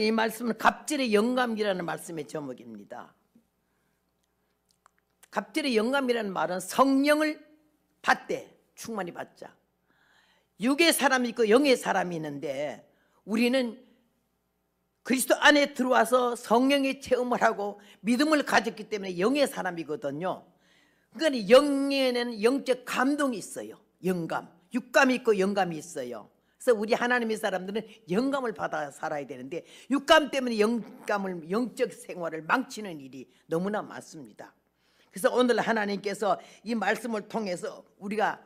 이 말씀은 갑질의 영감이라는 말씀의 제목입니다. 갑질의 영감이라는 말은 성령을 받되 충만히 받자. 육의 사람이 있고 영의 사람이 있는데 우리는 그리스도 안에 들어와서 성령의 체험을 하고 믿음을 가졌기 때문에 영의 사람이거든요. 그러니까 영에는 영적 감동이 있어요. 영감. 육감이 있고 영감이 있어요. 그래서 우리 하나님의 사람들은 영감을 받아 살아야 되는데 육감 때문에 영감을 영적 생활을 망치는 일이 너무나 많습니다. 그래서 오늘 하나님께서 이 말씀을 통해서 우리가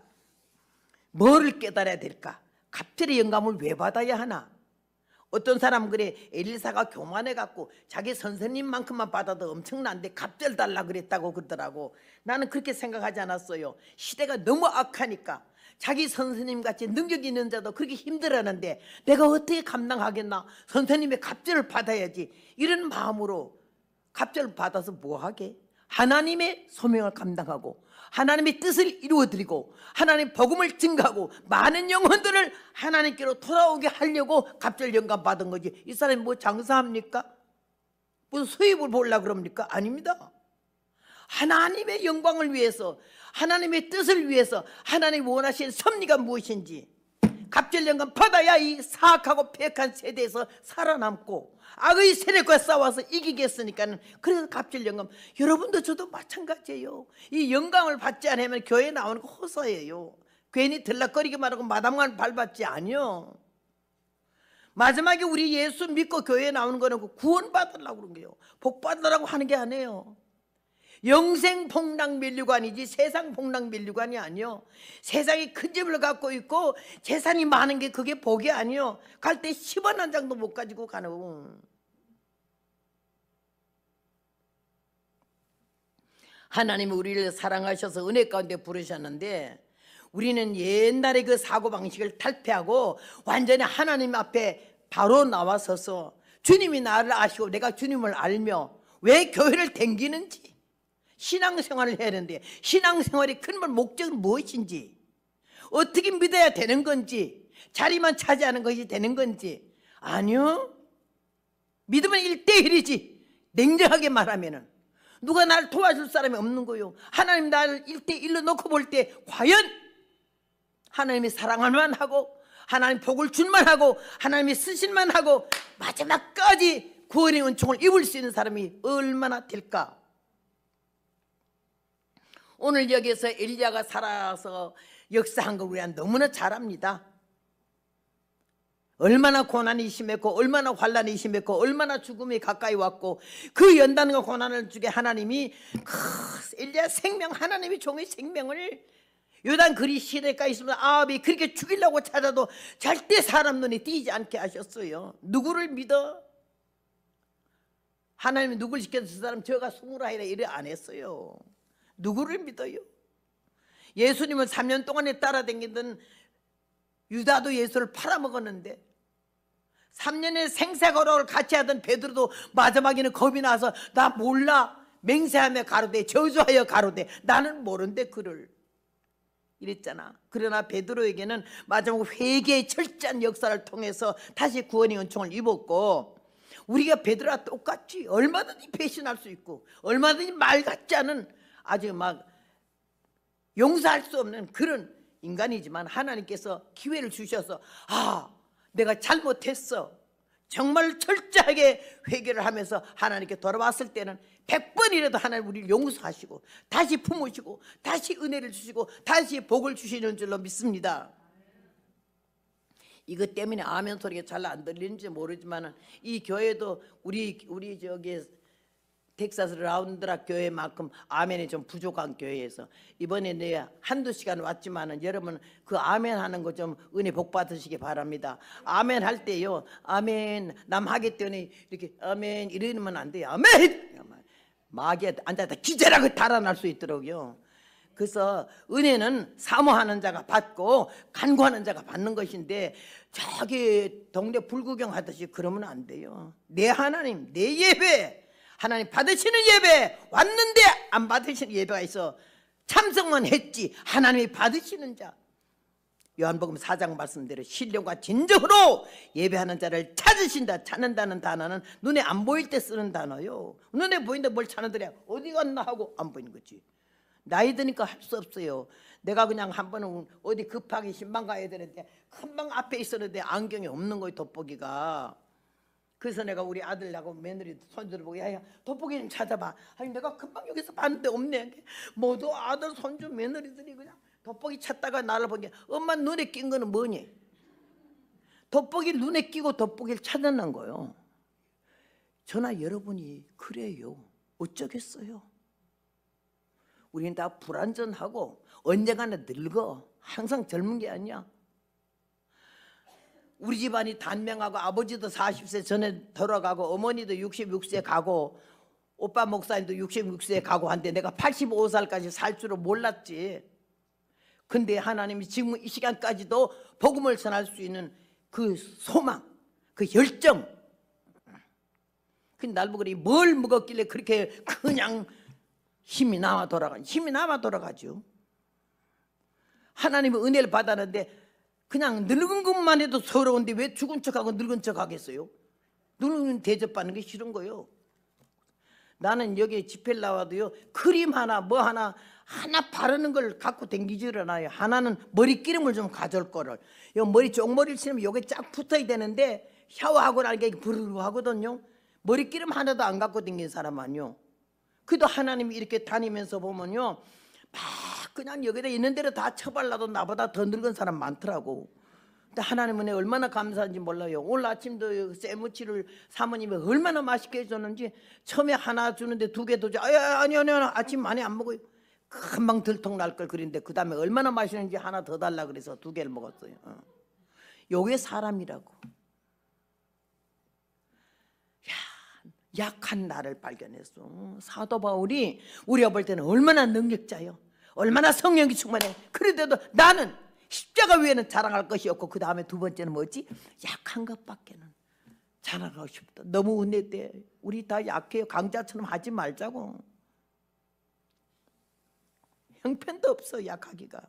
뭐를 깨달아야 될까? 갑자기 영감을 왜 받아야 하나? 어떤 사람 그래 엘리사가 교만해 갖고 자기 선생님만큼만 받아도 엄청난데 갑절 달라 그랬다고 그러더라고. 나는 그렇게 생각하지 않았어요. 시대가 너무 악하니까 자기 선생님 같이 능력 있는 자도 그렇게 힘들었는데 내가 어떻게 감당하겠나? 선생님의 갑절을 받아야지. 이런 마음으로 갑절을 받아서 뭐하게? 하나님의 소명을 감당하고 하나님의 뜻을 이루어드리고 하나님의 복음을 증가하고 많은 영혼들을 하나님께로 돌아오게 하려고 갑절 영감 받은 거지 이 사람이 뭐 장사합니까? 무슨 수입을 보려 그럽니까? 아닙니다 하나님의 영광을 위해서 하나님의 뜻을 위해서 하나님 이 원하신 섭리가 무엇인지 갑질연금 받아야 이 사악하고 폐악한 세대에서 살아남고 악의 세력과 싸워서 이기겠으니까는 그래서 갑질연금 여러분도 저도 마찬가지예요 이 영광을 받지 않으면 교회 에 나오는 거호소예요 괜히 들락거리기만 하고 마당만 밟았지 아니요 마지막에 우리 예수 믿고 교회에 나오는 거는 그 구원 받으려고 그런 거예요 복 받으라고 하는 게 아니에요 영생 폭락 밀류관이지 세상 폭락 밀류관이 아니요. 세상이 큰 집을 갖고 있고 재산이 많은 게 그게 복이 아니요. 갈 때 10원 한 장도 못 가지고 가는. 하나님이 우리를 사랑하셔서 은혜 가운데 부르셨는데 우리는 옛날에 그 사고 방식을 탈피하고 완전히 하나님 앞에 바로 나와서서 주님이 나를 아시고 내가 주님을 알며 왜 교회를 댕기는지 신앙생활을 해야 되는데 신앙생활의 근본 목적은 무엇인지 어떻게 믿어야 되는 건지 자리만 차지하는 것이 되는 건지 아니요 믿으면 일대일이지 냉정하게 말하면은 누가 나를 도와줄 사람이 없는 거요 하나님 나를 일대일로 놓고 볼 때 과연 하나님이 사랑할 만하고 하나님 복을 줄만 하고 하나님이 쓰실만 하고 마지막까지 구원의 은총을 입을 수 있는 사람이 얼마나 될까 오늘 여기에서 엘리야가 살아서 역사한 걸 우리가 너무나 잘합니다. 얼마나 고난이 심했고 얼마나 환란이 심했고 얼마나 죽음이 가까이 왔고 그 연단과 고난을 주게 하나님이 엘리야 생명 하나님이 종의 생명을 요단 그리 시대가 있으면 아합이 그렇게 죽이려고 찾아도 절대 사람 눈에 띄지 않게 하셨어요. 누구를 믿어? 하나님이 누굴 시켜서 그 사람 저가 숨으라 이래 안 했어요. 누구를 믿어요? 예수님을 3년 동안에 따라다니던 유다도 예수를 팔아먹었는데 3년의 생사 걸어를 같이 하던 베드로도 마지막에는 겁이 나서 나 몰라 맹세하며 가로되 저주하여 가로되 나는 모른데 그를 이랬잖아 그러나 베드로에게는 마지막 회개의 철저한 역사를 통해서 다시 구원의 은총을 입었고 우리가 베드로와 똑같이 얼마든지 배신할 수 있고 얼마든지 말 같지 않은 아주 막 용서할 수 없는 그런 인간이지만 하나님께서 기회를 주셔서 아 내가 잘못했어 정말 철저하게 회개를 하면서 하나님께 돌아왔을 때는 100번이라도 하나님 우리를 용서하시고 다시 품으시고 다시 은혜를 주시고 다시 복을 주시는 줄로 믿습니다 이것 때문에 아멘 소리가 잘 안 들리는지 모르지만 이 교회도 우리 우리 저기 텍사스 라운드라 교회만큼 아멘이 좀 부족한 교회에서 이번에 내 한두 시간 왔지만은 여러분 그 아멘 하는 거 좀 은혜 복 받으시기 바랍니다. 아멘 할 때요. 아멘 남 하겠더니 이렇게 아멘 이러면 안 돼요. 아멘 마귀에 앉아다 기절하고 달아날 수 있도록요. 그래서 은혜는 사모하는 자가 받고 간구하는 자가 받는 것인데 저기 동네 불구경 하듯이 그러면 안 돼요. 내 하나님, 내 예배, 하나님 받으시는 예배 왔는데 안 받으시는 예배가 있어 참석만 했지 하나님이 받으시는 자 요한복음 4장 말씀대로 신령과 진정으로 예배하는 자를 찾으신다 찾는다는 단어는 눈에 안 보일 때 쓰는 단어요 눈에 보이는뭘찾는다 어디 갔나 하고 안 보이는 거지 나이 드니까 할 수 없어요 내가 그냥 한 번은 어디 급하게 신방 가야 되는데 금방 앞에 있었는데 안경이 없는 거예요 돋보기가 그래서 내가 우리 아들하고 며느리 손주를 보고 야야 돋보기 좀 찾아봐 아니 내가 금방 여기서 봤는데 없네 모두 아들 손주 며느리들이 그냥 돋보기 찾다가 나를 보게 엄마 눈에 낀 거는 뭐니 돋보기 눈에 끼고 돋보기를 찾아 거요 저나 여러분이 그래요 어쩌겠어요 우리다 불완전하고 언젠가는 늙어 항상 젊은 게 아니야 우리 집안이 단명하고 아버지도 40세 전에 돌아가고 어머니도 66세 가고 오빠 목사님도 6 6세 가고 한데 내가 85살까지 살 줄을 몰랐지. 근데 하나님이 지금 이 시간까지도 복음을 전할 수 있는 그 소망, 그 열정. 그 날보그리 뭘 먹었길래 그렇게 그냥 힘이 남아 돌아가 힘이 남아 돌아가죠. 하나님의 은혜를 받았는데 그냥 늙은 것만 해도 서러운데 왜 죽은 척하고 늙은 척 하겠어요? 늙은 대접받는 게 싫은 거예요. 나는 여기 집회 나와도요 크림 하나 뭐 하나 하나 바르는 걸 갖고 댕기질 않아요 하나는 머리 기름을 좀 가져올 거를 요 머리 쪽머리를 치면 요게 쫙 붙어야 되는데 샤워하고 나니까 부르르 하거든요 머리 기름 하나도 안 갖고 댕긴 사람 아니요 그래도 하나님이 이렇게 다니면서 보면요 막 그냥 여기다 있는 대로 다 처발라도 나보다 더 늙은 사람 많더라고. 근데 하나님 은혜 얼마나 감사한지 몰라요. 오늘 아침도 세무치를 사모님이 얼마나 맛있게 해줬는지 처음에 하나 주는데 두 개 더 줘. 아니, 아니, 아니, 아니, 아침 많이 안 먹어요. 금방 들통 날 걸 그린데 그 다음에 얼마나 맛있는지 하나 더 달라 그래서 두 개를 먹었어요. 어. 요게 사람이라고. 약한 나를 발견했어. 사도 바울이 우리가 볼 때는 얼마나 능력자요. 얼마나 성령이 충만해. 그런데도 나는 십자가 위에는 자랑할 것이 없고 그 다음에 두 번째는 뭐지? 약한 것밖에는 자랑하고 싶다. 너무 은혜돼. 우리 다 약해요. 강자처럼 하지 말자고. 형편도 없어 약하기가.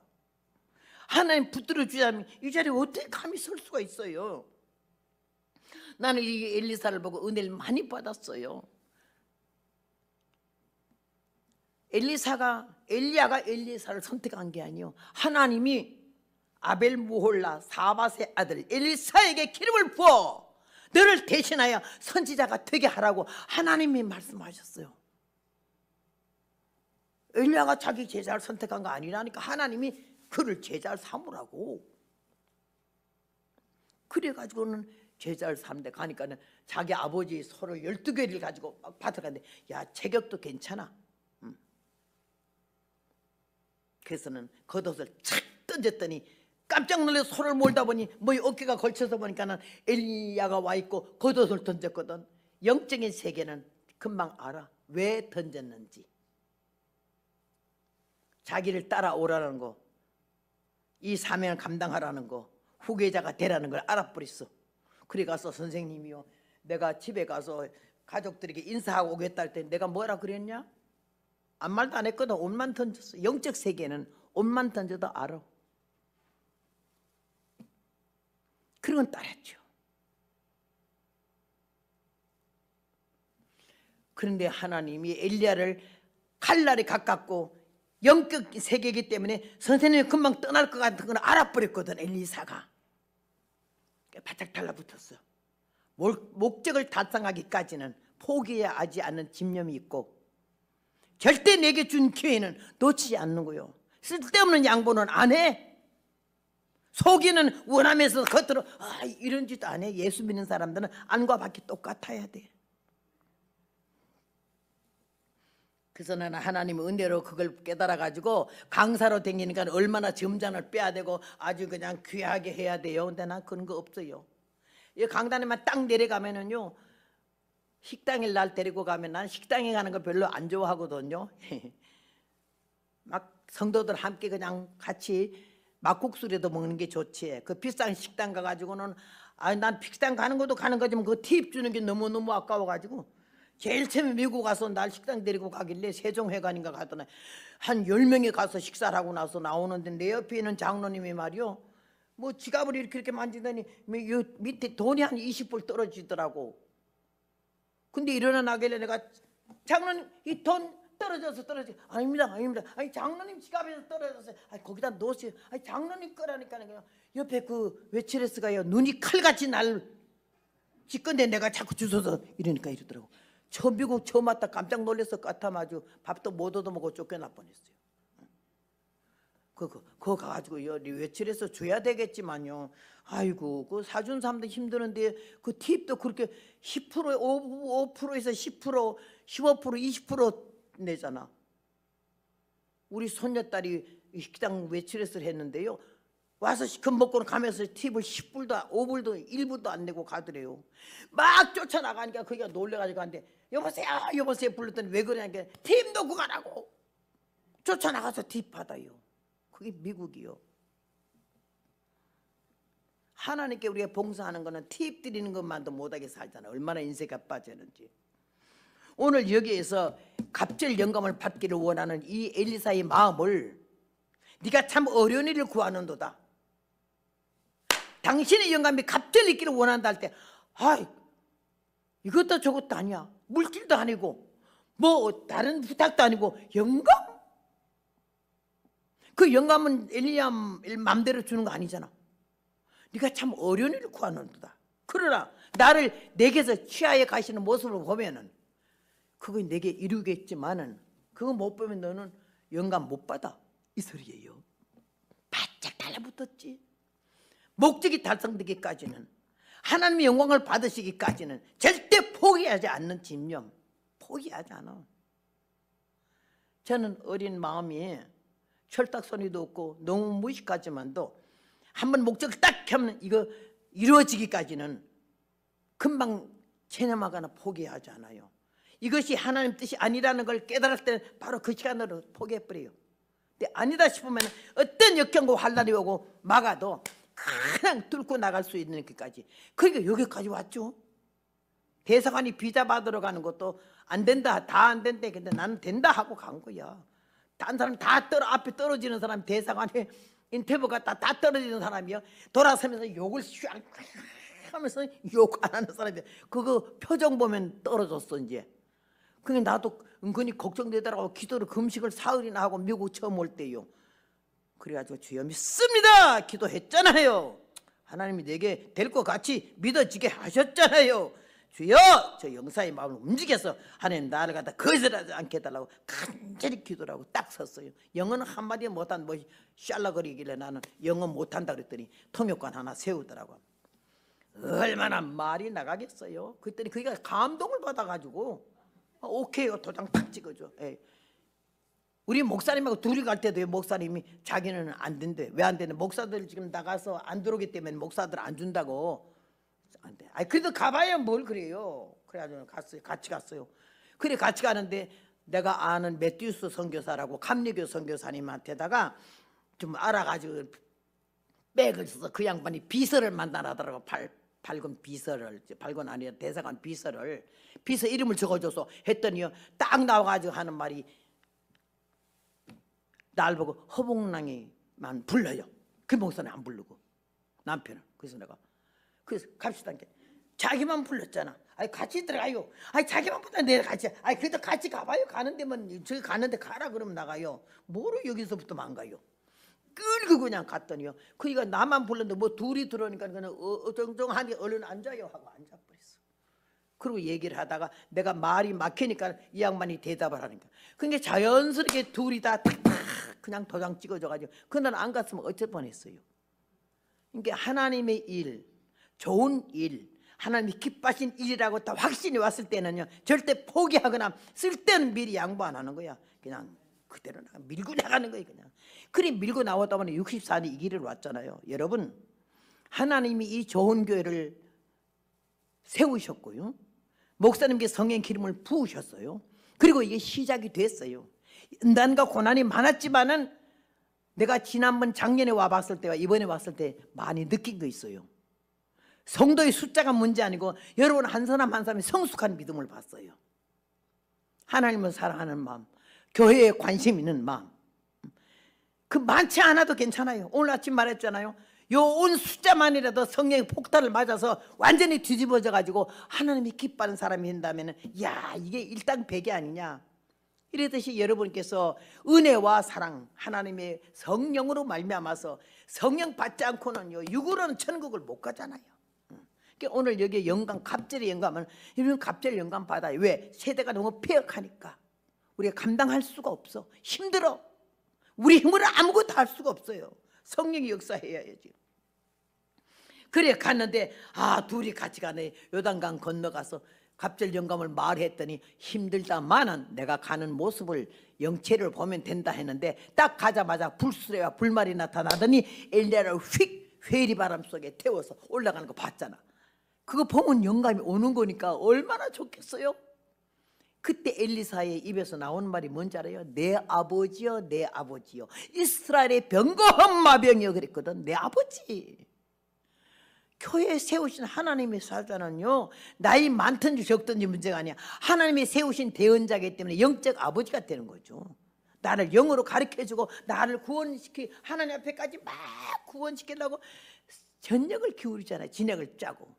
하나님 붙들어주자면 이 자리에 어떻게 감히 설 수가 있어요. 나는 이 엘리사를 보고 은혜를 많이 받았어요. 엘리사가 엘리야가 엘리사를 선택한 게 아니요. 하나님이 아벨 무홀라 사바세 아들 엘리사에게 기름을 부어 너를 대신하여 선지자가 되게 하라고 하나님이 말씀하셨어요. 엘리야가 자기 제자를 선택한 거 아니라니까 하나님이 그를 제자를 삼으라고. 그래가지고는 제자를 삼대 가니까는 자기 아버지 소를 열두 개를 가지고 막 받아갔는데 야 체격도 괜찮아. 그래서는 겉옷을 착 던졌더니 깜짝 놀래 소를 몰다 보니 뭐 어깨가 걸쳐서 보니까는 엘리야가 와 있고 겉옷을 던졌거든. 영적인 세계는 금방 알아. 왜 던졌는지. 자기를 따라오라는 거. 이 사명을 감당하라는 거. 후계자가 되라는 걸 알아버렸어. 그래 가서 선생님이요. 내가 집에 가서 가족들에게 인사하고 오겠다 할 때 내가 뭐라 그랬냐? 아무 말도 안 했거든. 옷만 던졌어. 영적 세계는 옷만 던져도 알아. 그런 건 따랐죠. 그런데 하나님이 엘리야를 칼날에 가깝고 영적 세계이기 때문에 선생님이 금방 떠날 것 같은 걸 알아버렸거든 엘리사가 바짝 달라붙었어 목, 목적을 달성하기까지는 포기하지 않는 집념이 있고 절대 내게 준 기회는 놓치지 않는 거요. 쓸데없는 양보는 안 해. 속이는 원하면서 겉으로 아, 이런 짓도 안 해. 예수 믿는 사람들은 안과 밖이 똑같아야 돼. 그래서 나는 하나님 은혜로 그걸 깨달아가지고 강사로 댕기니까 얼마나 점잔을 빼야 되고 아주 그냥 귀하게 해야 돼요. 근데 난 그런 거 없어요. 이 강단에만 딱 내려가면은요. 식당일 날 데리고 가면 난 식당에 가는 거 별로 안 좋아하거든요. 막 성도들 함께 그냥 같이 막국수라도 먹는 게 좋지. 그 비싼 식당 가가지고는 아난 식당 가는 것도 가는 거지만 그 팁 주는 게 너무너무 아까워가지고 제일 처음에 미국 가서 날 식당 데리고 가길래 세종회관인가 가더니 한 열명이 가서 식사를 하고 나서 나오는데 내 옆에 있는 장로님이 말이요 뭐 지갑을 이렇게 이렇게 만지더니 뭐 밑에 돈이 한 이십 불 떨어지더라고 근데 일어나 나길래 내가 장로님 이 돈 떨어져서 떨어져 아닙니다 아닙니다 아니 장로님 지갑에서 떨어져서 아니 거기다 놓으세요 아니 장로님 거라니까 는 그냥 옆에 그 웨치레스가요 눈이 칼같이 날 짓건데 내가 자꾸 주소서 이러니까 이러더라고 처음 미국 처음 왔다 깜짝 놀라서 까탐 마주 밥도 못 얻어먹고 쫓겨나 뻔했어요 그, 거 그, 그거 가지고요 네 외출해서 줘야 되겠지만요. 아이고 그 사준 사람도 힘드는데 그 팁도 그렇게 10% 5, 에서10% 15% 20% 내잖아. 우리 손녀딸이 식당 외출했을 했는데요. 와서 시큼 먹고는 가면서 팁을 10불도 5불도 1불도 안 내고 가더래요. 막 쫓아나가니까 그게 놀래가지고 한데 여보세요 여보세요 불렀더니 왜 그러냐니까 팁 놓고 가라고 쫓아나가서 팁 받아요. 그게 미국이요. 하나님께 우리가 봉사하는 거는 팁 드리는 것만도 못하게 살잖아. 얼마나 인생이 빠지는지. 오늘 여기에서 갑질 영감을 받기를 원하는 이 엘리사의 마음을 네가 참 어려운 일을 구하는도다. 당신의 영감이 갑질 있기를 원한다 할 때, 아 이것도 저것도 아니야. 물질도 아니고, 뭐, 다른 부탁도 아니고, 영감? 그 영감은 엘리암 맘대로 주는 거 아니잖아. 네가 참 어려운 일을 구하는 도다. 그러나 나를 내게서 취하에 가시는 모습을 보면은 그거 내게 이루겠지만은 그거 못 보면 너는 영감 못 받아. 이 소리예요. 바짝 달라붙었지. 목적이 달성되기까지는 하나님의 영광을 받으시기까지는 절대 포기하지 않는 집념. 포기하지 않아. 저는 어린 마음이 철딱선이도 없고 너무 무식하지만도 한 번 목적을 딱 하면 이거 이루어지기까지는 금방 체념하거나 포기하지 않아요. 이것이 하나님 뜻이 아니라는 걸 깨달을 때는 바로 그 시간으로 포기해버려요. 근데 아니다 싶으면 어떤 역경과 환란이 오고 막아도 그냥 뚫고 나갈 수 있는 까지 그러니까 여기까지 왔죠. 대사관이 비자 받으러 가는 것도 안 된다, 다 안 된대. 근데 나는 된다 하고 간 거야. 딴 사람 다 떨어 앞에 떨어지는 사람 대사관에 인테브가 다, 다 떨어지는 사람이요. 돌아서면서 욕을 쫙 하면서 욕 안 하는 사람이야. 그거 표정 보면 떨어졌어 이제. 그게 나도 은근히 걱정되더라고. 기도를 금식을 사흘이나 하고 미국 처음 올 때요. 그래가지고 주여 믿습니다. 기도했잖아요. 하나님이 내게 될 것 같이 믿어지게 하셨잖아요. 주여 저 영사의 마음을 움직여서 하나님 나를 갖다 거절하지 않게 해달라고 간절히 기도라고딱 섰어요 영어는 한마디 못한 뭐 샬라거리길래 나는 영어 못한다 그랬더니 통역관 하나 세우더라고 얼마나 말이 나가겠어요 그랬더니 그니까 감동을 받아가지고 아, 오케이 도장 탁 찍어줘 에이. 예. 우리 목사님하고 둘이 갈 때도 목사님이 자기는 안 된대 왜 안 되는 목사들 지금 나가서 안 들어오기 때문에 목사들 안 준다고 안 돼. 아 그래도 가봐야 뭘 그래요. 그래가지고 갔어요. 같이 갔어요. 그래 같이 가는데 내가 아는 메티우스 선교사라고 감리교 선교사님한테다가 좀 알아가지고 백을 써서 그 양반이 비서를 만나라더라고 발, 밝은 비서를 밝은 아니라 대사관 비서를 비서 이름을 적어줘서 했더니요 딱 나와가지고 하는 말이 날 보고 허봉랑이만 불러요 그 목사는 안 부르고 남편은 그래서 내가 그래서 갑시다. 자기만 불렀잖아. 아이 같이 들어가요. 아이 자기만 보다 내려가지. 아이 그래도 같이 가봐요. 가는 데면 뭐, 저기 가는데 가라 그럼 나가요. 뭐로 여기서부터 안 가요. 끌고 그냥 갔더니요. 그이가 그러니까 나만 불렀는데 뭐 둘이 들어오니까 그냥 어정쩡하니 어, 얼른 앉아요 하고 앉아버렸어. 그리고 얘기를 하다가 내가 말이 막히니까 이 양반이 대답을 하니까. 그게 그러니까 자연스럽게 둘이 다 탁탁 그냥 도장 찍어줘가지고 그날 안 갔으면 어쩔 뻔했어요. 이게 그러니까 하나님의 일, 좋은 일, 하나님이 기뻐하신 일이라고 다 확신이 왔을 때는요 절대 포기하거나 쓸때는 미리 양보 안 하는 거야 그냥 그대로 나가 밀고 나가는 거예요 그냥 그리 밀고 나왔다 보니 64년 이 길을 왔잖아요 여러분 하나님이 이 좋은 교회를 세우셨고요 목사님께 성령 기름을 부으셨어요 그리고 이게 시작이 됐어요 난과 고난이 많았지만은 내가 지난번 작년에 와봤을 때와 이번에 왔을 때 많이 느낀 거 있어요 성도의 숫자가 문제 아니고 여러분 한 사람 한 사람이 성숙한 믿음을 봤어요. 하나님을 사랑하는 마음, 교회에 관심 있는 마음. 그 많지 않아도 괜찮아요. 오늘 아침 말했잖아요. 요 온 숫자만이라도 성령의 폭탄을 맞아서 완전히 뒤집어져 가지고 하나님이 기뻐하는 사람이 된다면 야 이게 일당백이 아니냐. 이랬듯이 여러분께서 은혜와 사랑 하나님의 성령으로 말미암아서 성령 받지 않고는요 육으로는 천국을 못 가잖아요. 그러니까 오늘 여기에 영감, 갑절의 영감은 이런 갑절의 영감 받아요. 왜? 세대가 너무 폐역하니까. 우리가 감당할 수가 없어. 힘들어. 우리 힘으로 아무것도 할 수가 없어요. 성령이 역사해야지. 그래 갔는데 아 둘이 같이 가네. 요단강 건너가서 갑절 영감을 말했더니 힘들다마는 내가 가는 모습을 영체를 보면 된다 했는데 딱 가자마자 불수레와 불말이 나타나더니 엘리야를 휙 회리 바람 속에 태워서 올라가는 거 봤잖아. 그거 보면 영감이 오는 거니까 얼마나 좋겠어요? 그때 엘리사의 입에서 나오는 말이 뭔지 알아요? 내 아버지여 내 아버지여 이스라엘의 병거한 마병이여 그랬거든 내 아버지 교회에 세우신 하나님의 사자는요 나이 많든지 적든지 문제가 아니야 하나님이 세우신 대언자기 때문에 영적 아버지가 되는 거죠 나를 영으로 가르쳐주고 나를 구원시키 하나님 앞에까지 막 구원시키려고 전력을 기울이잖아요 진액을 짜고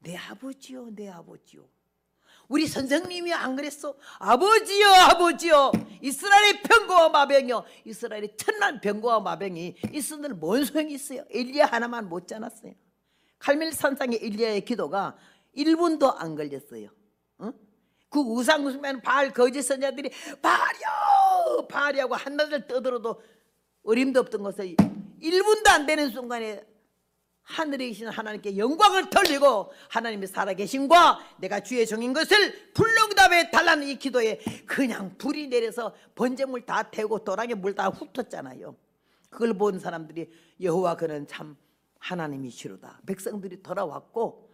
내 아버지요, 내 아버지요. 우리 선생님이 안 그랬어? 아버지요, 아버지요. 이스라엘의 병거와 마병이요. 이스라엘의 천난 병거와 마병이 있었는데 뭔 소용이 있어요? 엘리야 하나만 못자았어요 칼밀 산상의 엘리야의 기도가 1분도 안 걸렸어요. 응? 그 우상 숭배는발 거짓 선자들이 발이요발이라고 한나절 떠들어도 어림도 없던 것에 1분도 안 되는 순간에 하늘에 계신 하나님께 영광을 돌리고 하나님이 살아계신과 내가 주의 종인 것을 불능답에 달라는 이 기도에 그냥 불이 내려서 번제물 다 태우고 도랑에 물 다 훑었잖아요 그걸 본 사람들이 여호와 그는 참 하나님이시로다 백성들이 돌아왔고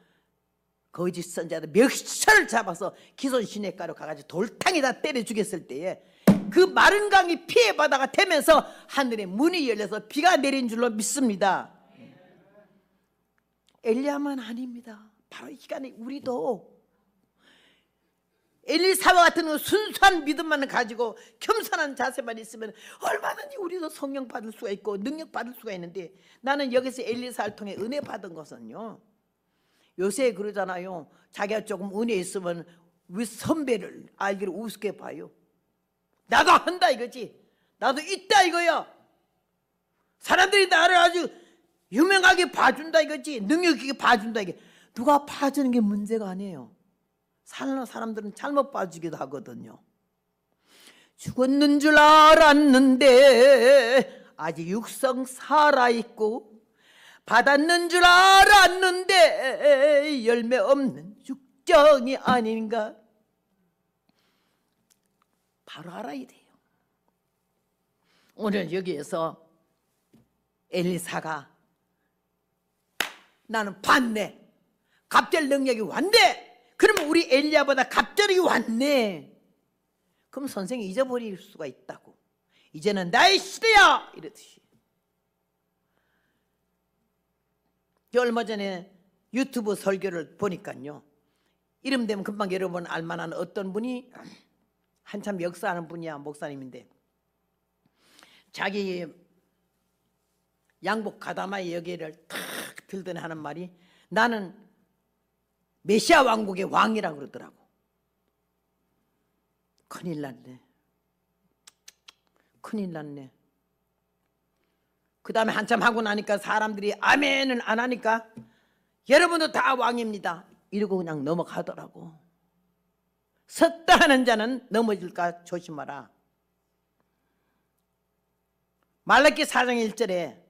거짓 선자들 몇철을 잡아서 기손 시내가로 가가지고 돌탕에다 때려 죽였을 때에 그 마른 강이 피해 바다가 되면서 하늘의 문이 열려서 비가 내린 줄로 믿습니다 엘리야만 아닙니다. 바로 이 시간에 우리도 엘리사와 같은 순수한 믿음만 가지고 겸손한 자세만 있으면 얼마든지 우리도 성령 받을 수가 있고 능력 받을 수가 있는데 나는 여기서 엘리사를 통해 은혜 받은 것은요 요새 그러잖아요 자기가 조금 은혜 있으면 왜 선배를 알기를 우습게 봐요 나도 한다 이거지 나도 있다 이거야 사람들이 나를 아주 유명하게 봐준다 이거지 능력 있게 봐준다 이게 누가 봐주는 게 문제가 아니에요. 사는 사람들은 잘못 봐주기도 하거든요. 죽었는 줄 알았는데 아직 육성 살아있고 받았는 줄 알았는데 열매 없는 죽정이 아닌가 바로 알아야 돼요 오늘 여기에서 엘리사가 나는 봤네. 갑절 능력이 왔네. 그러면 우리 엘리야보다 갑절이 왔네. 그럼 선생이 잊어버릴 수가 있다고. 이제는 나의 시대야 이러듯이. 얼마 전에 유튜브 설교를 보니까요. 이름 되면 금방 여러분 알만한 어떤 분이 한참 역사하는 분이야 목사님인데 자기 양복 가다마 여기를 탁 필드네 하는 말이 나는 메시아 왕국의 왕이라 그러더라고. 큰일 났네. 큰일 났네. 그 다음에 한참 하고 나니까 사람들이 아멘을 안 하니까 여러분도 다 왕입니다. 이러고 그냥 넘어가더라고. 섰다 하는 자는 넘어질까 조심하라. 말라기 4장 1절에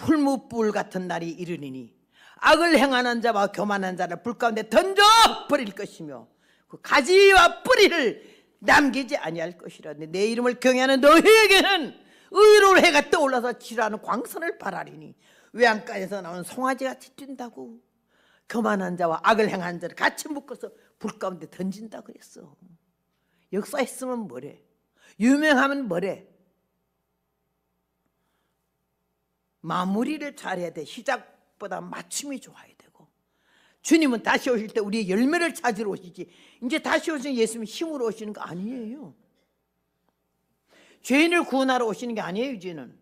풀무불 같은 날이 이르니니 악을 행하는 자와 교만한 자를 불 가운데 던져 버릴 것이며 그 가지와 뿌리를 남기지 아니할 것이라 내 이름을 경외하는 너희에게는 의로울 해가 떠올라서 지라는 광선을 발하리니 외양간에서 나온 송아지같이 뛴다고 교만한 자와 악을 행한 자를 같이 묶어서 불 가운데 던진다 그랬어 역사했으면 뭐래 유명하면 뭐래 마무리를 잘해야 돼. 시작보다 맞춤이 좋아야 되고. 주님은 다시 오실 때 우리의 열매를 찾으러 오시지. 이제 다시 오신 예수님 힘으로 오시는 거 아니에요. 죄인을 구원하러 오시는 게 아니에요, 이제는.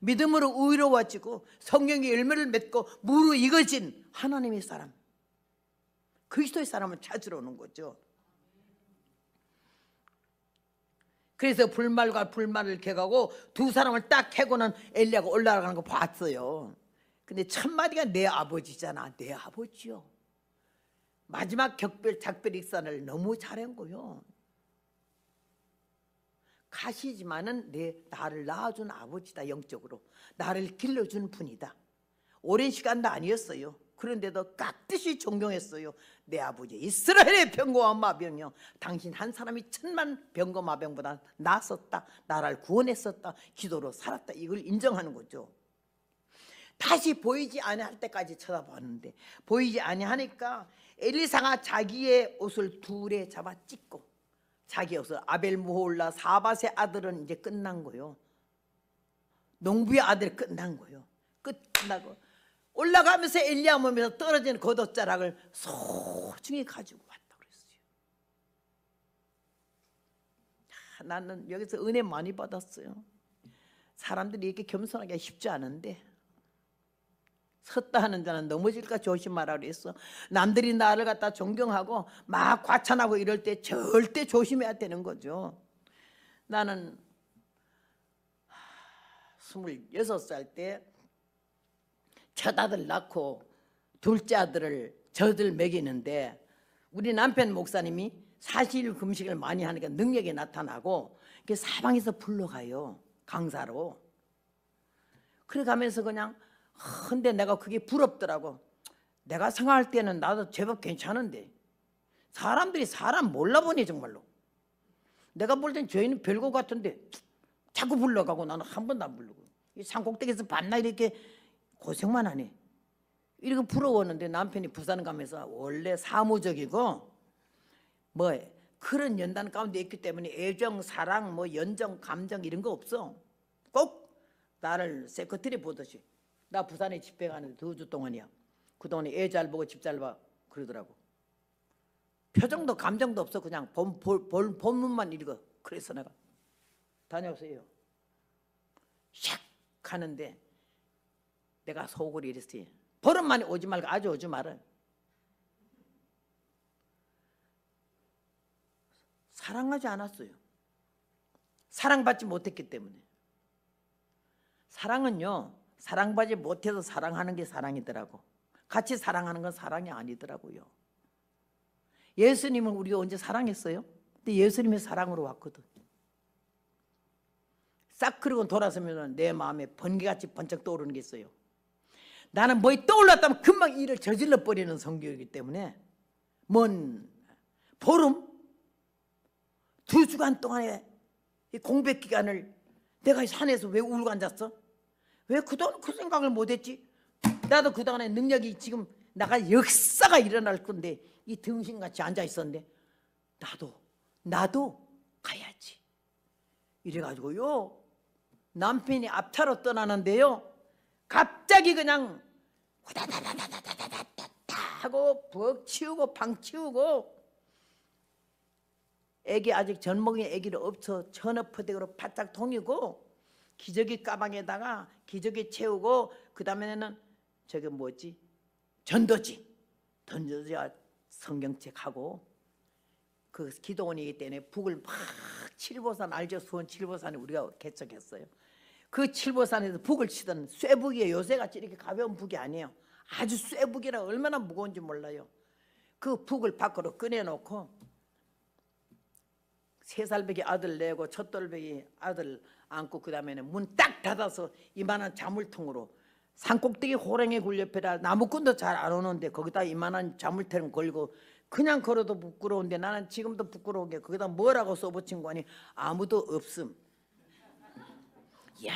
믿음으로 의로워지고 성경의 열매를 맺고 무르익어진 하나님의 사람. 그리스도의 사람을 찾으러 오는 거죠. 그래서 불말과 불말을 캐가고 두 사람을 딱 캐고는 엘리아가 올라가는 거 봤어요. 근데 첫마디가 내 아버지잖아. 내 아버지요. 마지막 격별 작별 익산을 너무 잘한 거요. 가시지만은 내 나를 낳아준 아버지다 영적으로 나를 길러준 분이다. 오랜 시간도 아니었어요. 그런데도 깍듯이 존경했어요. 내 아버지 이스라엘의 병거와 마병이여 당신 한 사람이 천만 병거 마병보다 나섰다 나라를 구원했었다 기도로 살았다 이걸 인정하는 거죠 다시 보이지 아니 때까지 쳐다봤는데 보이지 아니니까 엘리사가 자기의 옷을 둘에 잡아 찢고 자기 옷을 아벨 무홀라 사바세 아들은 이제 끝난 거요 농부의 아들 끝난 거요 끝나고 올라가면서 엘리야 몸에서 떨어진 겉옷자락을 소중히 가지고 왔다 고 그랬어요. 아, 나는 여기서 은혜 많이 받았어요. 사람들이 이렇게 겸손하기가 쉽지 않은데 섰다 하는 자는 넘어질까 조심하라 그랬어. 남들이 나를 갖다 존경하고 막 과찬하고 이럴 때 절대 조심해야 되는 거죠. 나는 26살 때첫 아들 낳고 둘째 아들을 저들 먹이는데 우리 남편 목사님이 사실 금식을 많이 하니까 능력이 나타나고 사방에서 불러가요 강사로 그래 가면서 그냥 근데 내가 그게 부럽더라고 내가 생각할 때는 나도 제법 괜찮은데 사람들이 사람 몰라보니 정말로 내가 볼 땐 저희는 별거 같은데 자꾸 불러가고 나는 한 번도 안 불르고 산 꼭대기에서 밤낮 이렇게 고생만 하네. 이렇게 부러웠는데 남편이 부산 가면서 원래 사무적이고 뭐 그런 연단 가운데 있기 때문에 애정, 사랑, 뭐 연정, 감정 이런 거 없어. 꼭 나를 세커트리 보듯이 나 부산에 집에 가는데 두 주 동안이야. 그동안에 애 잘 보고 집 잘 봐. 그러더라고. 표정도 감정도 없어. 그냥 본, 본, 본, 본문만 읽어. 그래서 내가 다녀오세요. 샥 하는데 내가 속을 잃었지버릇만이 오지 말고 아주 오지 말아. 사랑하지 않았어요. 사랑받지 못했기 때문에. 사랑은요, 사랑받지 못해서 사랑하는 게 사랑이더라고. 같이 사랑하는 건 사랑이 아니더라고요. 예수님은 우리가 언제 사랑했어요? 근데 예수님의 사랑으로 왔거든. 싹 그리고 돌아서면 내 마음에 번개같이 번쩍 떠오르는 게 있어요. 나는 뭐에 떠올랐다면 금방 일을 저질러 버리는 성격이기 때문에 뭔 보름 두 주간 동안의 공백 기간을 내가 산에서 왜 울고 앉았어? 왜 그동안 그 생각을 못했지? 나도 그동안에 능력이 지금 나가 역사가 일어날 건데 이 등신같이 앉아 있었는데 나도 나도 가야지 이래가지고요 남편이 앞차로 떠나는데요 갑자기 그냥 후다다다다다다다다 하고 부 치우고 방 치우고 애기 아직 전몽이 애기를 없어 천어포대기로 바짝 동이고 기저귀 가방에다가 기저귀 채우고 그 다음에는 저게 뭐지 전도지 전도지 아, 성경책하고 그 기도원이기 때문에 북을 막 칠보산 알죠 수원 칠보산에 우리가 개척했어요 그 칠보산에서 북을 치던 쇠북이에요. 요새같이 이렇게 가벼운 북이 아니에요. 아주 쇠북이라 얼마나 무거운지 몰라요. 그 북을 밖으로 꺼내놓고 세살배기 아들 내고 첫돌배기 아들 안고 그 다음에는 문 딱 닫아서 이만한 자물통으로 산꼭대기 호랭이 굴옆에다 나무꾼도 잘 안 오는데 거기다 이만한 자물통 걸고 그냥 걸어도 부끄러운데 나는 지금도 부끄러운 게 거기다 뭐라고 써붙인 거니 아무도 없음 야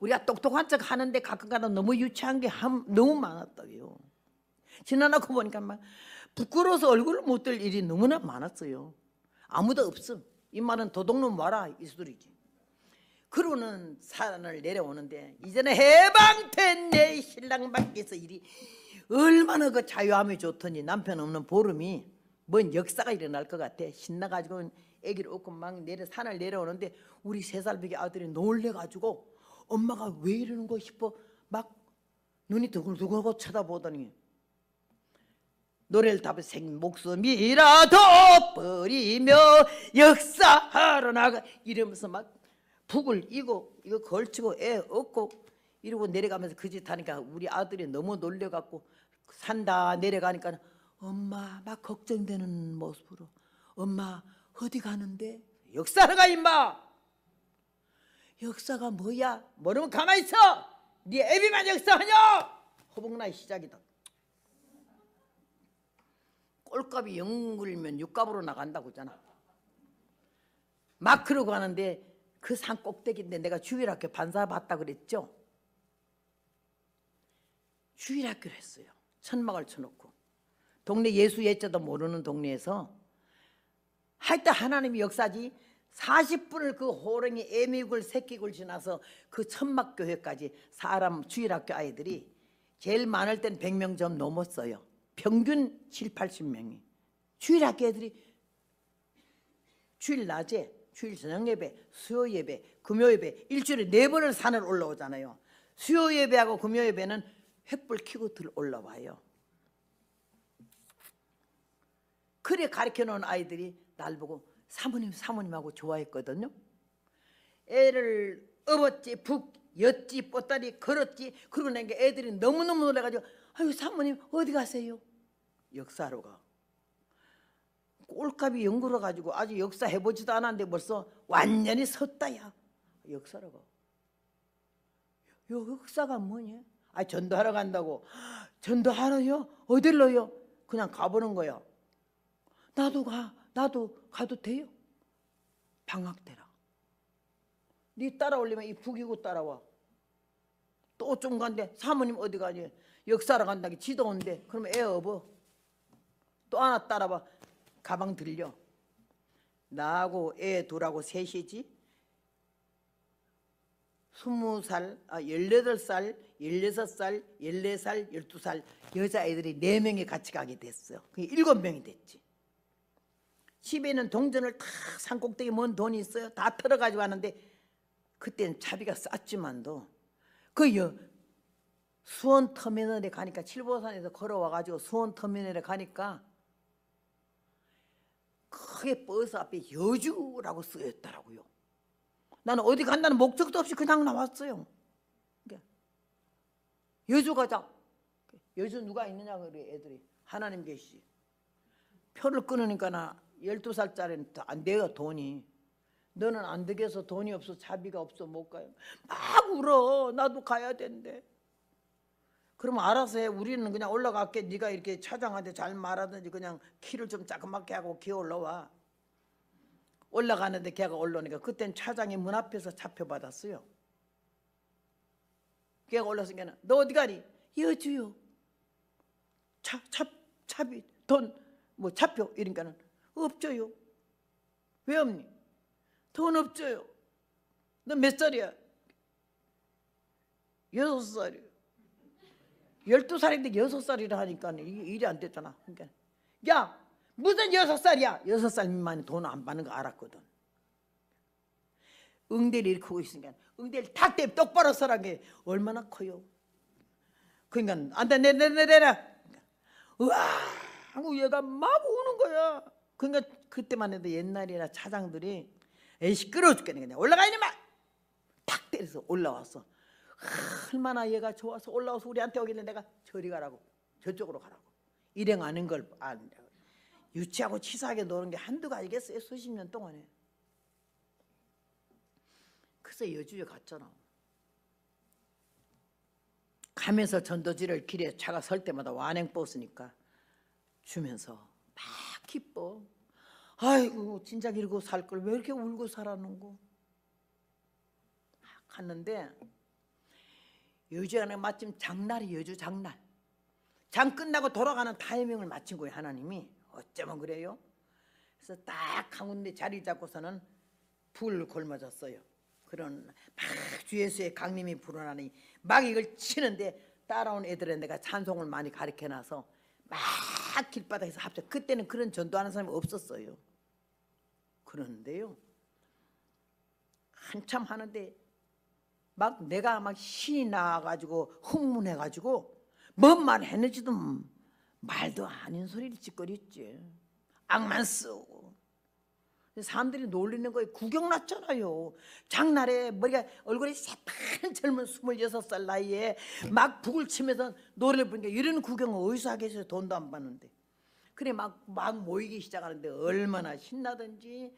우리가 똑똑한 척 하는데 가끔가다 너무 유치한 게 함, 너무 많았다고요. 지나놓고 보니까 막 부끄러워서 얼굴을 못 들 일이 너무나 많았어요. 아무도 없음. 이 말은 도둑놈 와라 이 소리지. 그러는 산을 내려오는데 이제는 해방된 내 신랑 밖에서 일이 얼마나 그 자유함이 좋더니 남편 없는 보름이 뭔 역사가 일어날 것 같아. 신나가지고 아기를 얻고 막 내려 산을 내려오는데 우리 세살 배기 아들이 놀래가지고 엄마가 왜 이러는 거 싶어 막 눈이 두글두글하고 쳐다보더니 노래를 답을 생 목숨이라도 버리며 역사하러 나가 이러면서 막 북을 이고 이거 걸치고 애 얻고 이러고 내려가면서 그 짓 하니까 우리 아들이 너무 놀려갖고 산다 내려가니까 엄마 막 걱정되는 모습으로 엄마 어디 가는데? 역사를 가 임마. 역사가 뭐야? 모르면 가만히 있어. 네 애비만 역사하냐? 허벅나이 시작이다. 꼴값이 영글면 육값으로 나간다고 했잖아. 마크로 가는데 그 산 꼭대기인데 내가 주일학교 반사 받다 그랬죠? 주일학교를 했어요. 천막을 쳐놓고. 동네 예수 예자도 모르는 동네에서 할때 하나님의 역사지 40분을 그 호랑이 애미굴 새끼굴 지나서 그 천막교회까지 사람 주일학교 아이들이 제일 많을 땐 100명 좀 넘었어요 평균 7, 80명이 주일학교 애들이 주일 낮에 주일 저녁 예배, 수요 예배, 금요 예배 일주일에 네 번을 산을 올라오잖아요 수요 예배하고 금요 예배는 횃불 켜고 들 올라와요 그래 가르쳐 놓은 아이들이 날 보고 사모님 사모님하고 좋아했거든요. 애를 업었지 북 였지 뽀따리 걸었지 그러고 난게 애들이 너무너무 놀라가지고 아유 사모님 어디 가세요? 역사로 가. 꼴값이 연구를 가지고 아주 역사 해보지도 않았는데 벌써 완전히 섰다야. 역사로 가. 요 역사가 뭐냐? 아 전도하러 간다고. 전도하러요? 어딜로요? 그냥 가보는 거야. 나도 가. 나도 가도 돼요? 방학 때라. 네 따라올려면 이 북이고 따라와. 또 좀 간대. 사모님 어디 가니? 역사로 간다기 지도 온대. 그럼 애 업어. 또 하나 따라와. 가방 들려. 나하고 애 둘하고 셋이지. 스무 살, 아 열여덟 살, 열여섯 살, 열네 살, 열두 살 여자애들이 네 명이 같이 가게 됐어. 그게 일곱 명이 됐지. 집0에는 동전을 다 산꼭대기 먼 돈이 있어요. 다 털어가지고 왔는데 그때는 차비가 쌌지만도 그 여, 수원 터미널에 가니까 칠보산에서 걸어와가지고 수원 터미널에 가니까 크게 버스 앞에 여주라고 쓰였더라고요. 나는 어디 간다는 목적도 없이 그냥 나왔어요. 그러니까 여주 가자. 그러니까 여주 누가 있느냐 그래 애들이 하나님 계시지. 표를 끊으니까 나 12살짜리는 안 돼요 돈이 너는 안 되겠어 돈이 없어 자비가 없어 못 가요 막 울어 나도 가야 된대 그럼 알아서 해 우리는 그냥 올라갈게 네가 이렇게 차장한테 잘 말하든지 그냥 키를 좀 자그맣게 하고 기어 올라와 올라가는데 걔가 올라오니까 그땐 차장이 문 앞에서 잡혀받았어요 걔가 올라서 걔는 너 어디 가니? 예, 여주요 차, 차, 차비 돈뭐 잡혀 이러니까는 없죠요. 왜 없니? 돈 없죠요. 너 몇 살이야? 여섯 살이요. 열두 살인데 여섯 살이라 하니까 일이 안 됐잖아. 그러니까 야 무슨 여섯 살이야? 여섯 살 미만이 돈안 받는 거 알았거든. 응대를 일으키고 있으니까 응대를 탁대 똑바로 서란 게 얼마나 커요. 그러니까 안돼 내내내내라. 그러니까. 으아 하고 얘가 막 우는 거야. 그러니까 그때만 해도 옛날이라 차장들이 에 시끄러워 죽겠네 그냥 올라가 이놈아 탁 때려서 올라왔어 얼마나 얘가 좋아서 올라와서 우리한테 오길래 내가 저리 가라고 저쪽으로 가라고 일행 아는걸 아는데 유치하고 치사하게 노는 게 한두가 지겠어요 수십 년 동안에 그래서 여주에 갔잖아 가면서 전도지를 길에 차가 설 때마다 완행버스니까 주면서 기뻐. 아이고 진짜 길고 살 걸 왜 이렇게 울고 살았는고. 아, 갔는데 여주간에 마침 장날이 여주 장날. 장 끝나고 돌아가는 타이밍을 맞춘 거예요 하나님이. 어쩌면 그래요. 그래서 딱 강운데 자리 잡고서는 불 골맞았어요. 그런 막 주예수의 강림이 불어나니 막 이걸 치는데 따라온 애들은 내가 찬송을 많이 가르쳐놔서 막막 길바닥에서 합쳐. 그때는 그런 전도하는 사람이 없었어요. 그런데요. 한참 하는데 막 내가 막 신이 나가지고 흥분해가지고 뭔말을 했는지도 음, 말도 아닌 소리를 짓거렸지. 악만 쓰고 사람들이 놀리는 거에 구경 났잖아요. 장날에 머리가 얼굴이 새빨 젊은 26살 나이에 막 북을 치면서 노래를 부르니까 이런 구경 어디서 하겠어요. 돈도 안 받는데. 그래 막, 막 모이기 시작하는데 얼마나 신나든지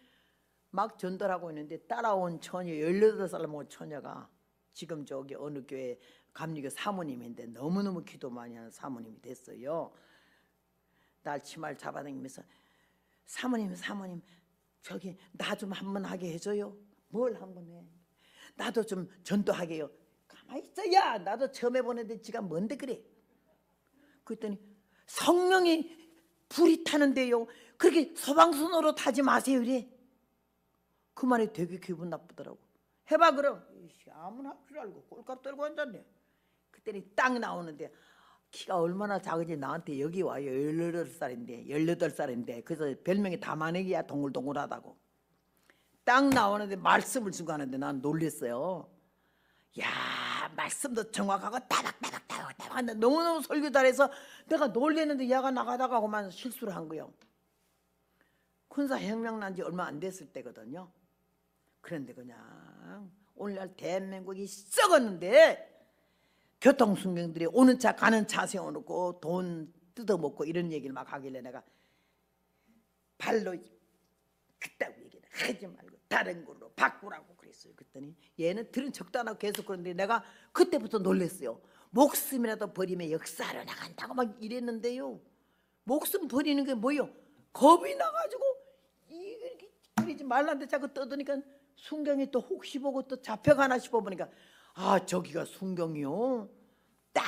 막 전달하고 있는데 따라온 처녀 18살 먹은 처녀가 지금 저기 어느 교회 감리교 사모님인데 너무너무 기도 많이 하는 사모님이 됐어요. 날 치마를 잡아당기면서 사모님 사모님 저기 나 좀 한 번 하게 해줘요. 뭘 한 번 해. 나도 좀 전도하게요. 가만히 있어. 야 나도 처음 해보는데 지가 뭔데 그래. 그랬더니 성령이 불이 타는데요. 그렇게 소방순으로 타지 마세요. 이래. 그 말이 되게 기분 나쁘더라고. 해봐 그럼. 이씨 아무나 할 줄 알고 꼴값 떨고 앉았네. 그때니 딱 나오는데 키가 얼마나 작은지 나한테 여기 와요. 18살인데, 18살인데. 그래서 별명이 다만애기야, 동글동글하다고. 딱 나오는데 말씀을 주고 하는데 난 놀랬어요. 야 말씀도 정확하고 따박따박따박따박 너무너무 설교 잘해서 내가 놀랬는데 야가 나가다가 그만 실수를 한 거예요. 군사 혁명 난 지 얼마 안 됐을 때거든요. 그런데 그냥 오늘날 대한민국이 썩었는데 교통순경들이 오는 차 가는 차 세워놓고 돈 뜯어먹고 이런 얘기를 막 하길래 내가 발로 그따구 얘기를 하지 말고 다른 걸로 바꾸라고 그랬어요. 그랬더니 얘는 들은 적도 안 하고 계속 그러는데 내가 그때부터 놀랬어요. 목숨이라도 버리면 역사로 나간다고 막 이랬는데요. 목숨 버리는 게 뭐요? 예 겁이 나가지고 이렇게 그리지 말라는데 자꾸 떠드니까 순경이 또 혹시 보고 또 잡혀가나 싶어 보니까 아 저기가 순경이요. 딱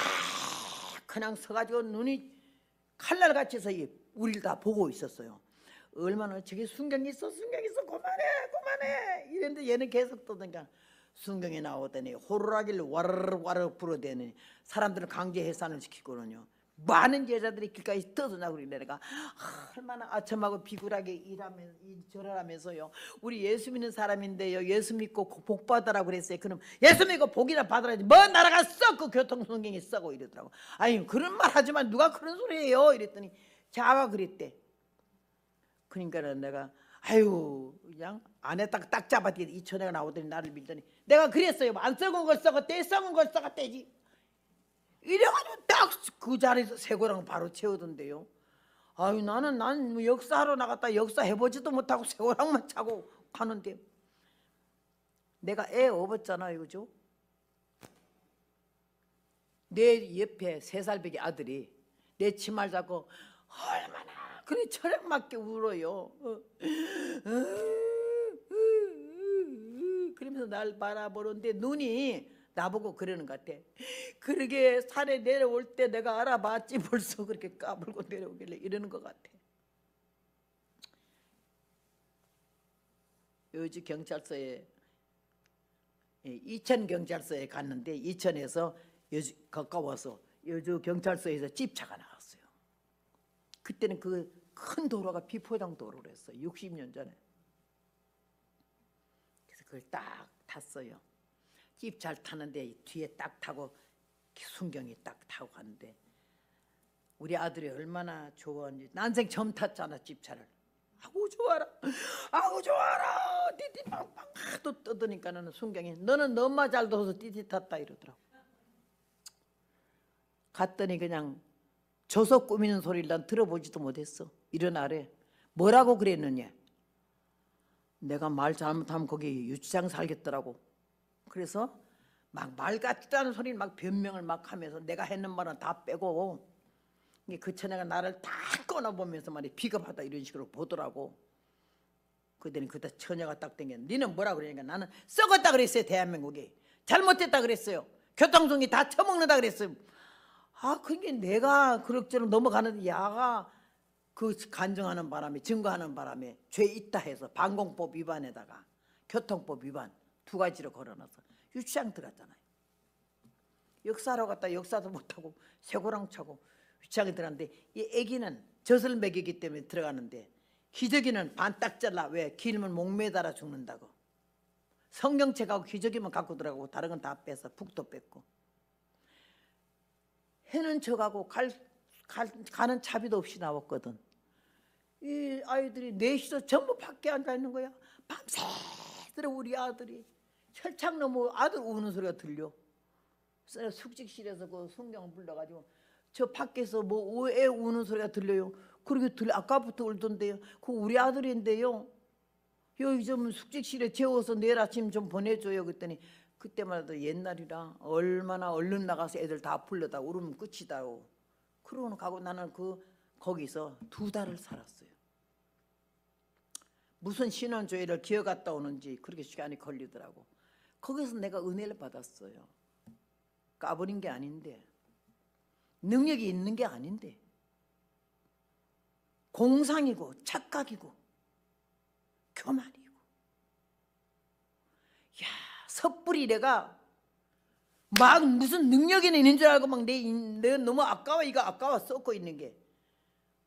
그냥 서가지고 눈이 칼날 같이서 우리를 다 보고 있었어요. 얼마나 저게 순경이 있어 순경이 있어 그만해 그만해 이랬는데 얘는 계속 떠든가 순경이 나오더니 호루라기를 와르르 와르르 불어대니 사람들을 강제 해산을 시키거든요. 많은 여자들이 길가에 떠도나고 그 그래 내가 아, 얼마나 아첨하고 비굴하게 일하면 저를 하면서요 우리 예수 믿는 사람인데요 예수 믿고 복 받으라고 그랬어요 그럼 예수 믿고 복이나 받으라지 먼 나라가 뭐 썩고 그 교통성경이 썩고 이러더라고 아니 그런 말 하지만 누가 그런 소리예요 이랬더니 자가 그랬대 그러니까 는 내가 아유 그냥 안에 딱 딱 잡아뒤 이천에가 나오더니 나를 밀더니 내가 그랬어요 뭐 안 썩은 걸 썩었대 썩은 걸 썩었대지 이래가지고 딱 그 자리에서 새고랑 바로 채우던데요. 아유 나는 난뭐 역사하러 나갔다 역사 해보지도 못하고 새고랑만 차고 가는데 내가 애 업었잖아요 그죠? 내 옆에 세 살배기 아들이 내 치마를 잡고 얼마나 그래 저랑 맞게 울어요 어. 어. 어. 그러면서 날 바라보는데 눈이 나보고 그러는 것 같아. 그러게 산에 내려올 때 내가 알아봤지 벌써 그렇게 까불고 내려오길래 이러는 것 같아. 요즘 경찰서에 예, 이천 경찰서에 갔는데 이천에서 여주, 가까워서 여주 경찰서에서 집차가 나왔어요. 그때는 그 큰 도로가 비포장 도로랬어. 60년 전에. 그래서 그걸 딱 탔어요. 집잘 타는데 뒤에 딱 타고 순경이 딱 타고 갔는데 우리 아들이 얼마나 좋아하는지 난생 처음 탔잖아 집차를 아우 좋아라 아우 좋아라 띠띠빵빵 하도 떠드니까 는 순경이 너는 너무 잘 둬서 띠띠 탔다 이러더라고 갔더니 그냥 조석 꾸미는 소리를 난 들어보지도 못했어 일어나래 뭐라고 그랬느냐 내가 말 잘못하면 거기 유치장 살겠더라고 그래서 막 말 같지도 않은 소리를 막 변명을 막 하면서 내가 했는 말은 다 빼고 그처녀가 나를 다끊어보면서 말이 비겁하다 이런 식으로 보더라고 그때는 그때 처녀가 딱땡겼는 니는 뭐라 그러니까 나는 썩었다 그랬어요 대한민국이 잘못했다 그랬어요 교통성이 다 처먹는다 그랬어요 아 그게 그러니까 내가 그럭저럭 넘어가는 야가 그 간증하는 바람에 증거하는 바람에 죄 있다 해서 방공법 위반에다가 교통법 위반 두 가지로 걸어놔서 유치장 들어갔잖아요. 역사로 갔다 역사도 못하고 쇠고랑 차고 유치장에 들어갔는데 이 애기는 젖을 먹이기 때문에 들어가는데 기저귀는 반딱 잘라 왜 길면 목매달아 죽는다고 성경책하고 기저귀만 갖고 들어가고 다른 건 다 뺏어. 북도 뺏고 해는 저가고 갈, 갈, 가는 차비도 없이 나왔거든 이 아이들이 넷이서 전부 밖에 앉아 있는 거야 밤새도록 우리 아들이 철창 넘어 아들 우는 소리가 들려. 그래서 숙직실에서 그 성경 불러가지고 저 밖에서 뭐 애 우는 소리가 들려요. 그러게 들 아까부터 울던데요. 그 우리 아들인데요. 여기 좀 숙직실에 재워서 내일 아침 좀 보내줘요. 그랬더니 그때만 해도 옛날이라 얼마나 얼른 나가서 애들 다 불러다 울으면 끝이다고. 그러고 가고 나는 그 거기서 두 달을 살았어요. 무슨 신원조회를 기어갔다 오는지 그렇게 시간이 걸리더라고. 거기서 내가 은혜를 받았어요. 까버린 게 아닌데 능력이 있는 게 아닌데 공상이고 착각이고 교만이고 야 섣불이 내가 막 무슨 능력이 있는 줄 알고 막내 내 너무 아까워 이거 아까워 썩고 있는 게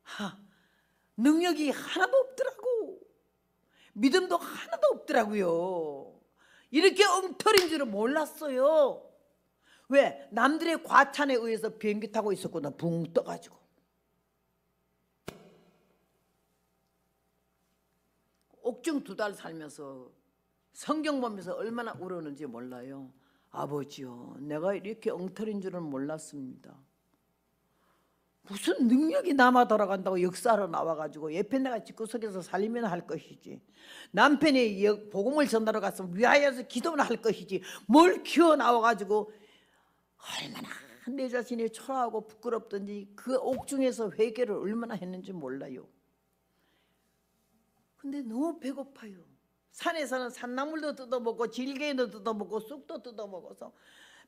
하, 능력이 하나도 없더라고 믿음도 하나도 없더라고요 이렇게 엉터리인 줄은 몰랐어요. 왜? 남들의 과찬에 의해서 비행기 타고 있었구나. 붕 떠가지고. 옥중 두 달 살면서 성경 보면서 얼마나 울었는지 몰라요. 아버지요, 내가 이렇게 엉터리인 줄은 몰랐습니다. 무슨 능력이 남아 돌아간다고 역사로 나와가지고 예편내가 집구석에서 살리면 할 것이지 남편이 복음을 전달하 가서 위하여서 기도를할 것이지 뭘 키워 나와가지고 얼마나 내 자신이 초라하고 부끄럽던지그 옥중에서 회개를 얼마나 했는지 몰라요 근데 너무 배고파요 산에서는 산나물도 뜯어먹고 질개도 뜯어먹고 쑥도 뜯어먹어서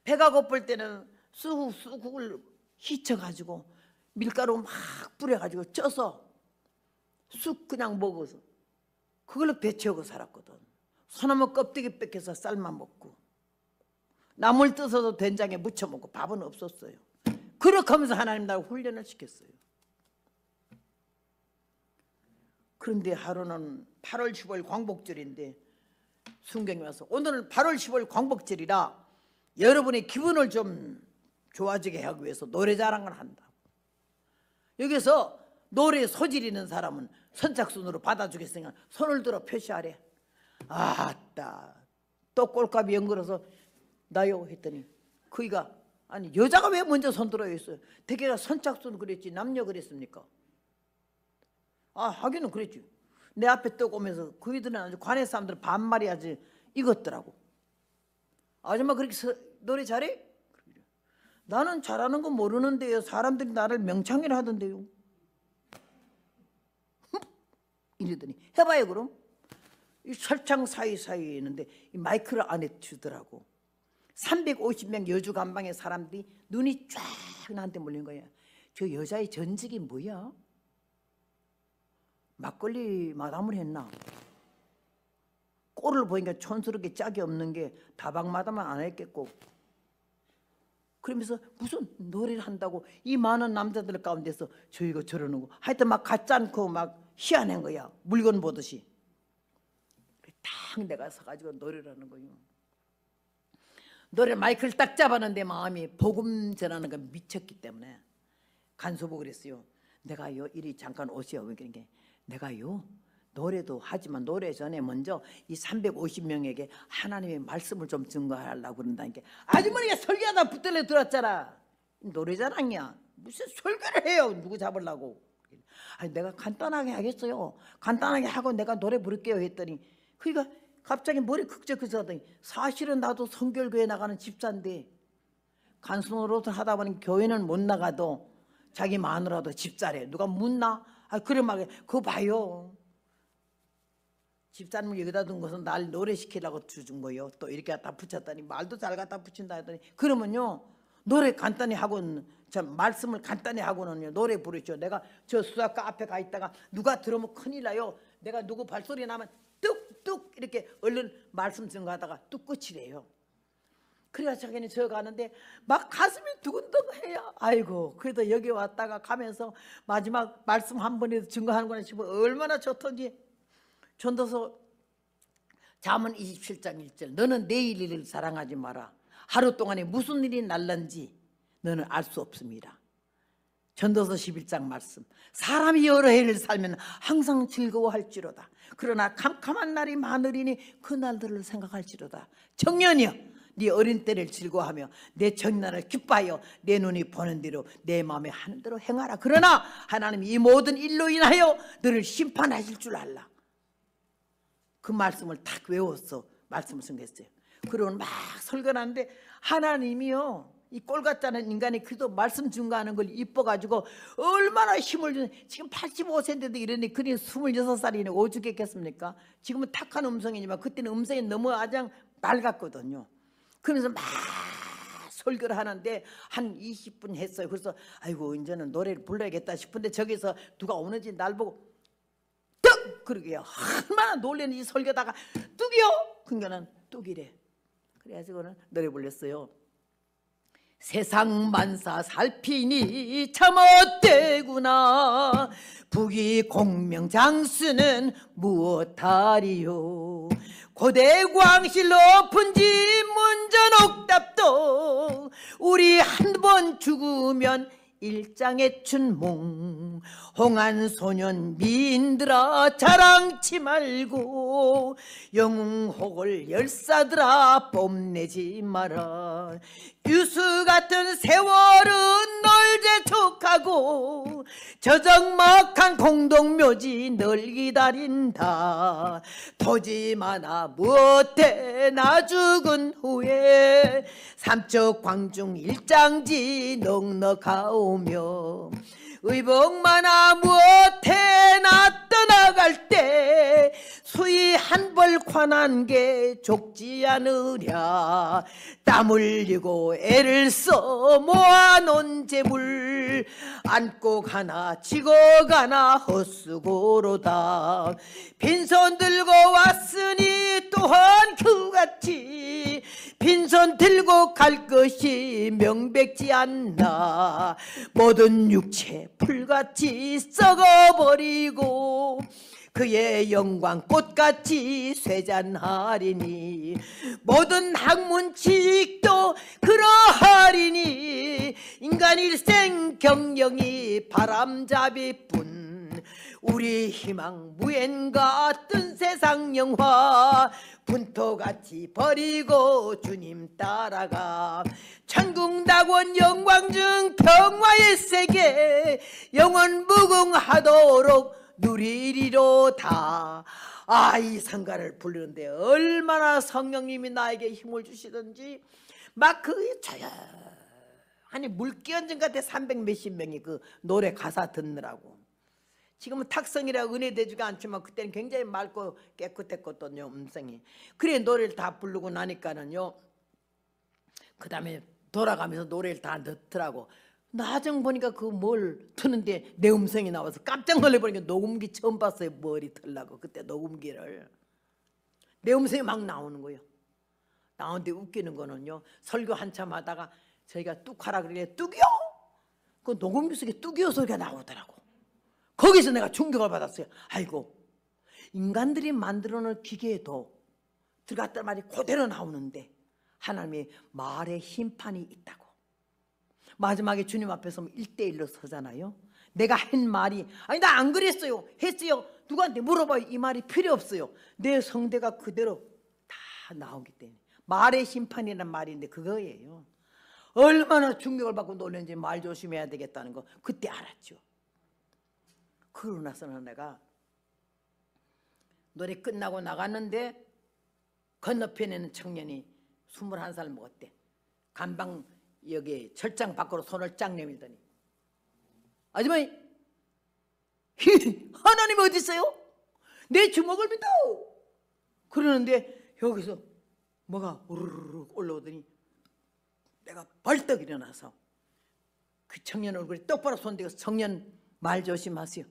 배가 고플 때는 쑥, 쑥을 휘쳐가지고 밀가루 막 뿌려가지고 쪄서 쑥 그냥 먹어서 그걸로 배 채우고 살았거든. 소나무 껍데기 뺏겨서 쌀만 먹고 나물 뜯어서 된장에 무쳐 먹고 밥은 없었어요. 그렇게 하면서 하나님 나를 훈련을 시켰어요. 그런데 하루는 8월 15일 광복절인데 순경이 와서 오늘은 8월 15일 광복절이라 여러분의 기분을 좀 좋아지게 하기 위해서 노래 자랑을 한다. 여기서 노래 소질 있는 사람은 선착순으로 받아주겠으니까 손을 들어 표시하래. 아따 또 꼴값이 연걸어서 나요 했더니 그이가 아니 여자가 왜 먼저 손들어요 했어요. 대개가 선착순 그랬지 남녀 그랬습니까? 아 하기는 그랬지. 내 앞에 떠 오면서 그이들은 아주 관의 사람들 반말이 아주 익었더라고. 아줌마 그렇게 서, 노래 잘해? 나는 잘하는 거 모르는데요. 사람들이 나를 명창이라 하던데요. 이러더니 해봐요 그럼. 이 철창 사이사이에 있는데 이 마이크를 안에 주더라고. 350명 여주 감방의 사람들이 눈이 쫙 나한테 몰린 거야. 저 여자의 전직이 뭐야? 막걸리 마담을 했나? 꼴을 보니까 촌스럽게 짝이 없는 게 다방 마담은 안 했겠고 그러면서 무슨 노래를 한다고 이 많은 남자들 가운데서 저이고 저러는 거 하여튼 막 같지 않고 막 희한한 거야 물건 보듯이 딱 내가 서가지고 노래를 하는 거요 노래 마이크를 딱 잡았는데 마음이 복음 전하는 거 미쳤기 때문에 간소복을했어요 내가요 이리 잠깐 오세요 그러니까 내가요 노래도 하지만 노래 전에 먼저 이 350명에게 하나님의 말씀을 좀 증거하려고 그런다니까 아주머니가 설교하다 붙들려 들었잖아 노래자랑이야 무슨 설교를 해요 누구 잡으려고 아니 내가 간단하게 하겠어요 간단하게 하고 내가 노래 부를게요 했더니 그니까 갑자기 머리 극적극적 하더니 사실은 나도 성결교회 나가는 집사인데 간수노서 하다 보니 교회는 못 나가도 자기 마누라도 집사래 누가 묻나? 아 그래 막 그거 봐요 집사람을 여기다 둔 것은 날 노래시키라고 주준 거예요. 또 이렇게 갖다 붙였다니 말도 잘 갖다 붙인다 하더니 그러면요. 노래 간단히 하고는 참 말씀을 간단히 하고는요. 노래 부르죠. 내가 저 수학과 앞에 가 있다가 누가 들으면 큰일 나요. 내가 누구 발소리 나면 뚝뚝 이렇게 얼른 말씀 증거하다가 뚝 끝이래요. 그래가 자기는 저 가는데 막 가슴이 두근두근해요. 아이고 그래도 여기 왔다가 가면서 마지막 말씀 한번이라증거하는거나 싶어 얼마나 좋던지 전도서 잠언 27장 1절 너는 내일 일을 사랑하지 마라 하루 동안에 무슨 일이 날는지 너는 알 수 없습니다 전도서 11장 말씀 사람이 여러 해를 살면 항상 즐거워할지로다 그러나 캄캄한 날이 많으리니 그날들을 생각할지로다 청년이여 네 어린 때를 즐거워하며 내 청년을 기뻐하여 내 눈이 보는 대로 내 마음에 하는 대로 행하라 그러나 하나님 이 모든 일로 인하여 너를 심판하실 줄 알라 그 말씀을 딱외웠어 말씀을 숨했어요그러고막 설교하는데 하나님이요 이 꼴 같다는 인간의 기도 말씀 증거하는 걸 이뻐가지고 얼마나 힘을 주는 지금 85세인데도 이러니 그리 26살이니 오죽했겠습니까? 지금은 탁한 음성이지만 그때는 음성이 너무 아장 맑았거든요. 그러면서 막 설교를 하는데 한 20분 했어요. 그래서 아이고 이제는 노래를 불러야겠다 싶은데 저기서 누가 오는지 날 보고 그러게요. 얼마나 놀래는 이 설교다가 뚝이요. 근교는 뚝이래. 그래서 그는 노래 불렸어요. 세상 만사 살피니 참 어때구나 부귀 공명 장수는 무엇하리요 고대광실 높은 지 문전 옥답도 우리 한 번 죽으면 일장의 춘몽 홍한 소년 민들아 자랑치 말고 영웅혹을 열사들아 뽐내지 마라 유수 같은 세월은 널 재촉하고 저 적막한 공동묘지 널 기다린다 토지마나 못해 나 죽은 후에 삼척 광중 일장지 넉넉하오며 의복만아 무엇에나 떠나갈 때 수이 한벌 관한 게 족지 않으랴 땀 흘리고 애를 써 모아놓은 재물 안고 가나 치고 가나 헛수고로다 빈손 들고 왔으니 또한 그같이 빈손 들고 갈 것이 명백지 않나 모든 육체 풀같이 썩어버리고 그의 영광 꽃같이 쇠잔하리니 모든 학문칙도 그러하리니 인간 일생 경영이 바람잡이뿐 우리 희망 무엔 같은 세상 영화 분토같이 버리고 주님 따라가 천국 낙원 영광중 평화의 세계 영원 무궁하도록 누리리로다 아이 상가를 부르는데 얼마나 성령님이 나에게 힘을 주시든지 막그 조용하니 물기언증 같아 300 몇십 명이 그 노래 가사 듣느라고 지금은 탁성이라 은혜 되지가 않지만 그때는 굉장히 맑고 깨끗했거든요 음성이 그래 노래를 다 부르고 나니까는요 그 다음에 돌아가면서 노래를 다 넣더라고 나중 보니까 그 뭘 트는데 내 음성이 나와서 깜짝 놀래보니까 녹음기 처음 봤어요 머리 틀라고 그때 녹음기를 내 음성이 막 나오는 거예요 나오는데 웃기는 거는요 설교 한참 하다가 저희가 뚝하라 그러길래 뚝이요 그 녹음기 속에 뚝이요 소리가 나오더라고 거기서 내가 충격을 받았어요. 아이고 인간들이 만들어놓은 기계에도 들어갔단 말이 그대로 나오는데 하나님의 말에 심판이 있다고 마지막에 주님 앞에서 뭐 일대일로 서잖아요 내가 한 말이 아니 나 안 그랬어요 했어요 누구한테 물어봐요 이 말이 필요 없어요 내 성대가 그대로 다 나오기 때문에 말의 심판이란 말인데 그거예요 얼마나 충격을 받고 놀랬는지 말 조심해야 되겠다는 거 그때 알았죠 그러고 나서는 내가 노래 끝나고 나갔는데 건너편에 있는 청년이 21살 먹었대 간방 여기 철장 밖으로 손을 쫙 내밀더니 아줌마니 하나님 어디 있어요? 내 주먹을 믿어 그러는데 여기서 뭐가 우르르 올라오더니 내가 벌떡 일어나서 그 청년 얼굴이 똑바로 손대고 청년 말 조심하세요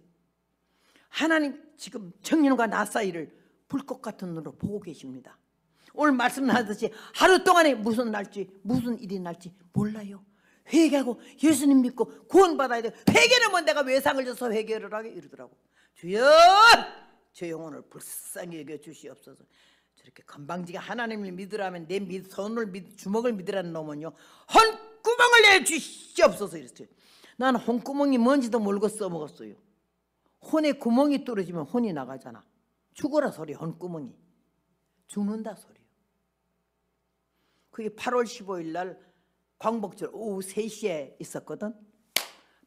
하나님 지금 청년과 나 사이를 불꽃 같은 눈으로 보고 계십니다. 오늘 말씀하듯이 하루 동안에 무슨 날지 무슨 일이 날지 몰라요. 회개하고 예수님 믿고 구원받아야 돼. 회개는 뭐 내가 외상을 줘서 회개를 하게 이러더라고. 주여 제 영혼을 불쌍히 여겨 주시옵소서. 저렇게 건방지게 하나님을 믿으라면 내 믿, 손을 믿, 주먹을 믿으라는 놈은요 헛구멍을 내주시옵소서 이랬어요. 난 헛구멍이 뭔지도 모르고 써먹었어요. 혼에 구멍이 뚫어지면 혼이 나가잖아. 죽어라 소리, 혼구멍이. 죽는다 소리요. 그게 8월 15일 날 광복절 오후 3시에 있었거든.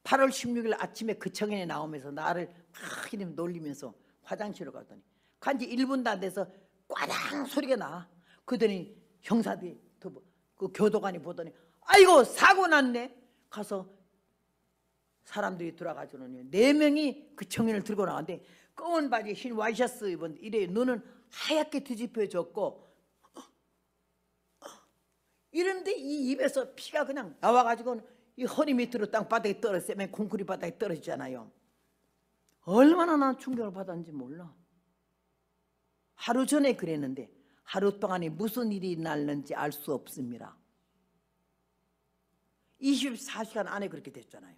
8월 16일 아침에 그 청년이 나오면서 나를 막 이름 놀리면서 화장실로 갔더니 간지 1분도 안 돼서 꽈당 소리가 나. 그더니 형사들이 뭐 그 교도관이 보더니 아이고 사고 났네. 가서 사람들이 돌아가주는 이네 명이 그 청년을 들고 나왔는데 검은 바지 흰 와이셔츠 입은 이래 눈은 하얗게 뒤집혀졌고 어? 어? 이런데 이 입에서 피가 그냥 나와가지고 이 허리 밑으로 땅바닥에 떨어지맨콘크리 바닥에 떨어지잖아요. 얼마나 난 충격을 받았는지 몰라. 하루 전에 그랬는데 하루 동안에 무슨 일이 났는지알 수 없습니다. 24시간 안에 그렇게 됐잖아요.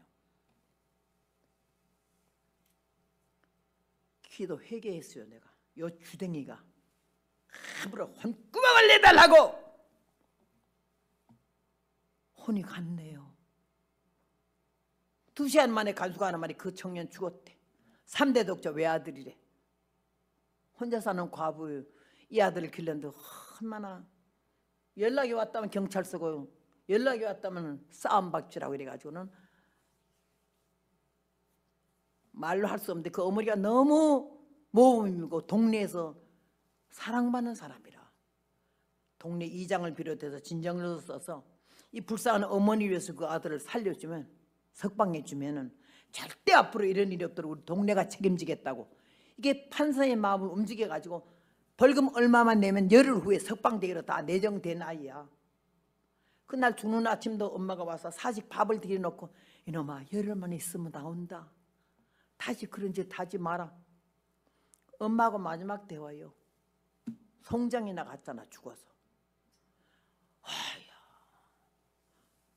키도 회개했어요 내가 요 주댕이가 함부로 혼구멍을 내달라고 혼이 갔네요 두 시간 만에 간수가 하는 말이 그 청년 죽었대 3대 독자 외아들이래 혼자 사는 과부 이 아들을 길렀는데 얼마나 연락이 왔다면 경찰서고 연락이 왔다면 싸움박쥐라고 이래가지고는 말로 할 수 없는데 그 어머니가 너무 모범이고 동네에서 사랑받는 사람이라 동네 이장을 비롯해서 진정을 써서 이 불쌍한 어머니 위해서 그 아들을 살려주면 석방해 주면은 절대 앞으로 이런 일이 없도록 우리 동네가 책임지겠다고 이게 판사의 마음을 움직여 가지고 벌금 얼마만 내면 열흘 후에 석방되기로 다 내정된 아이야 그날 주는 아침도 엄마가 와서 사식 밥을 들여놓고 이놈아 열흘만 있으면 나온다 다시 그런 짓 하지 마라. 엄마하고 마지막 대화요. 송장이 나갔잖아 죽어서. 아야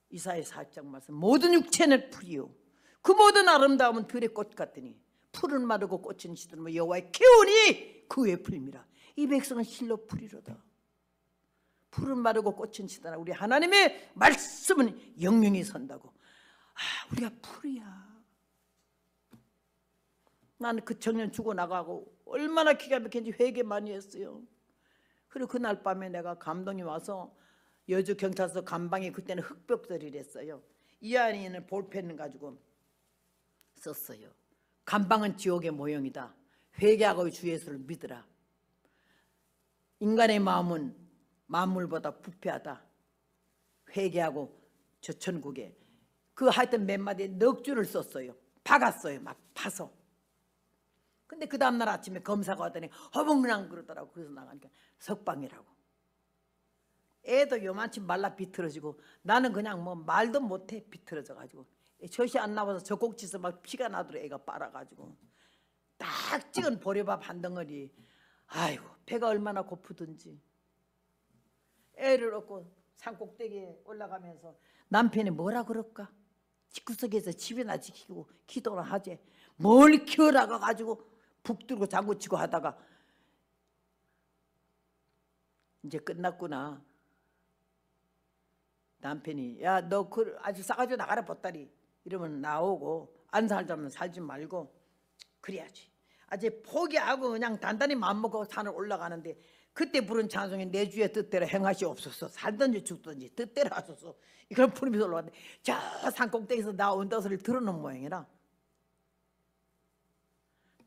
이사의 사장 말씀 모든 육체는 풀이요. 그 모든 아름다움은 별의 꽃 같으니 풀은 마르고 꽃은 시들며 여호와의 기운이 그의 풀이라. 이 백성은 실로 풀이로다. 풀은 마르고 꽃은 시더라. 우리 하나님의 말씀은 영명이 선다고. 아, 우리가 풀이야. 나는 그 청년 죽어나가고 얼마나 기가 막힌지 회개 많이 했어요. 그리고 그날 밤에 내가 감동이 와서 여주 경찰서 감방에 그때는 흑벽돌이를 어요이 아이는 볼펜 가지고 썼어요. 감방은 지옥의 모형이다. 회개하고 주 예수를 믿으라. 인간의 마음은 만물보다 부패하다. 회개하고 저 천국에 그 하여튼 몇 마디 넉줄을 썼어요. 박았어요. 막 파서. 근데 그 다음날 아침에 검사가 왔더니 허벅랑 그러더라고 그래서 나가니까 석방이라고 애도 요만치 말라 비틀어지고 나는 그냥 뭐 말도 못해 비틀어져 가지고 젖이 안 나와서 젖꼭지에서 막 피가 나도록 애가 빨아가지고 딱 찍은 보리밥 한 덩어리 아이고 배가 얼마나 고프든지 애를 얻고 산꼭대기에 올라가면서 남편이 뭐라 그럴까? 집구석에서 집이나 지키고 기도나 하지 뭘 키워라가 가지고 북 들고 장구 치고 하다가 이제 끝났구나. 남편이 야 너 그 아주 싸가지고 나가라 보따리 이러면 나오고 안 살자면 살지 말고 그래야지. 아직 포기하고 그냥 단단히 마음먹고 산을 올라가는데 그때 부른 찬송이 내 주의 뜻대로 행하시옵소서 살든지 죽든지 뜻대로 하소서 이걸 부르면서 올라갔는데 저 산꼭대기에서 나온 다소를 들어놓은 모양이라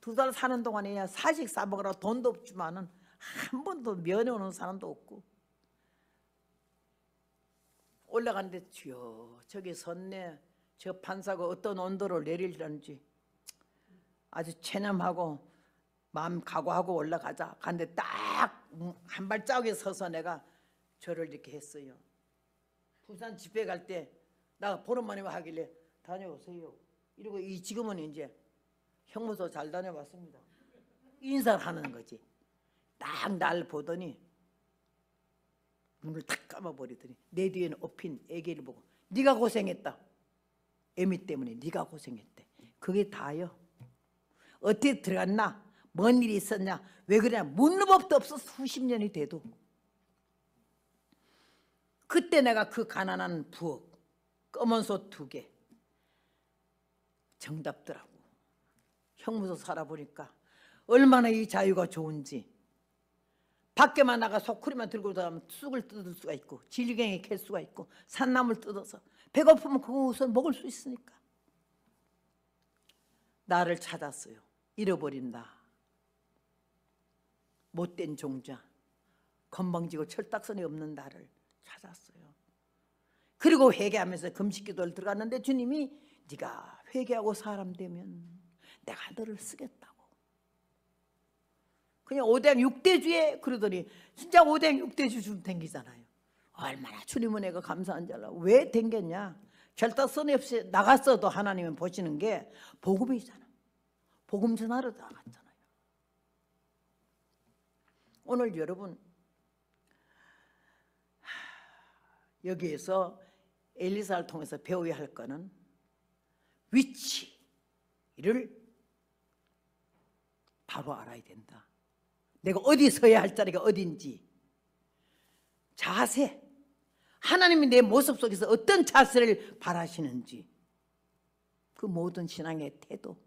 두달 사는 동안에 사식 사먹으라 돈도 없지만은 한 번도 면회 오는 사람도 없고 올라가는데 주여 저기 섰네 저 판사가 어떤 온도를 내릴는지 아주 체념하고 마음 각오하고 올라가자 갔는데 딱 한 발짝에 서서 내가 저를 이렇게 했어요 부산 집회 갈때 나 보름 만에 하길래 다녀오세요 이러고 이 지금은 이제 형무소 잘다녀왔습니다 인사를 하는 거지. 딱 날 보더니 눈을 탁 감아버리더니 내 뒤에는 업힌 애기를 보고 네가 고생했다. 애미 때문에 네가 고생했대. 그게 다요. 어떻게 들어갔나? 뭔 일이 있었냐? 왜 그러냐? 묻는 법도 없어 수십 년이 돼도. 그때 내가 그 가난한 부엌 검은 소 두 개 정답더라고. 형무소 살아보니까 얼마나 이 자유가 좋은지 밖에만 나가 소쿠리만 들고 들어가면 쑥을 뜯을 수가 있고 질갱이캘 수가 있고 산나물 뜯어서 배고프면 그것은 먹을 수 있으니까 나를 찾았어요 잃어버린다 못된 종자 건방지고 철딱선이 없는 나를 찾았어요 그리고 회개하면서 금식기도를 들어갔는데 주님이 네가 회개하고 사람 되면 내가 너를 쓰겠다고. 그냥 5대 6대주에 그러더니 진짜 5대 6대주 좀 댕기잖아요. 얼마나 주님은 내가 감사한 줄 알아. 왜 댕겼냐? 절대 선 없이 나갔어도 하나님은 보시는 게 복음이잖아. 복음 전하러 나갔잖아요. 오늘 여러분 여기에서 엘리사를 통해서 배워야 할 거는 위치를 바로 알아야 된다. 내가 어디 서야 할 자리가 어딘지 자세 하나님이 내 모습 속에서 어떤 자세를 바라시는지 그 모든 신앙의 태도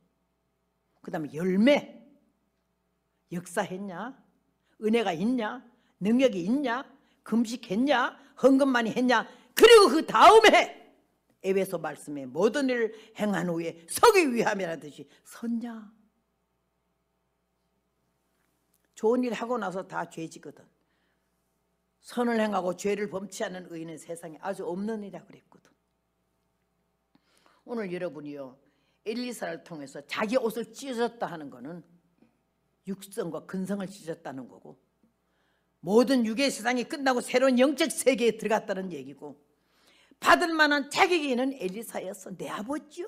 그 다음에 열매 역사했냐 은혜가 있냐 능력이 있냐 금식했냐 헌금 많이 했냐 그리고 그 다음에 에베소 말씀에 모든 일을 행한 후에 서기 위함이라 듯이 선냐 좋은 일 하고 나서 다 죄지거든. 선을 행하고 죄를 범치 않는 의인은 세상에 아주 없는 이라 그랬거든. 오늘 여러분이요 엘리사를 통해서 자기 옷을 찢었다 하는 것은 육성과 근성을 찢었다는 거고 모든 육의 세상이 끝나고 새로운 영적 세계에 들어갔다는 얘기고 받을 만한 자격이 있는 엘리사였어 내 아버지요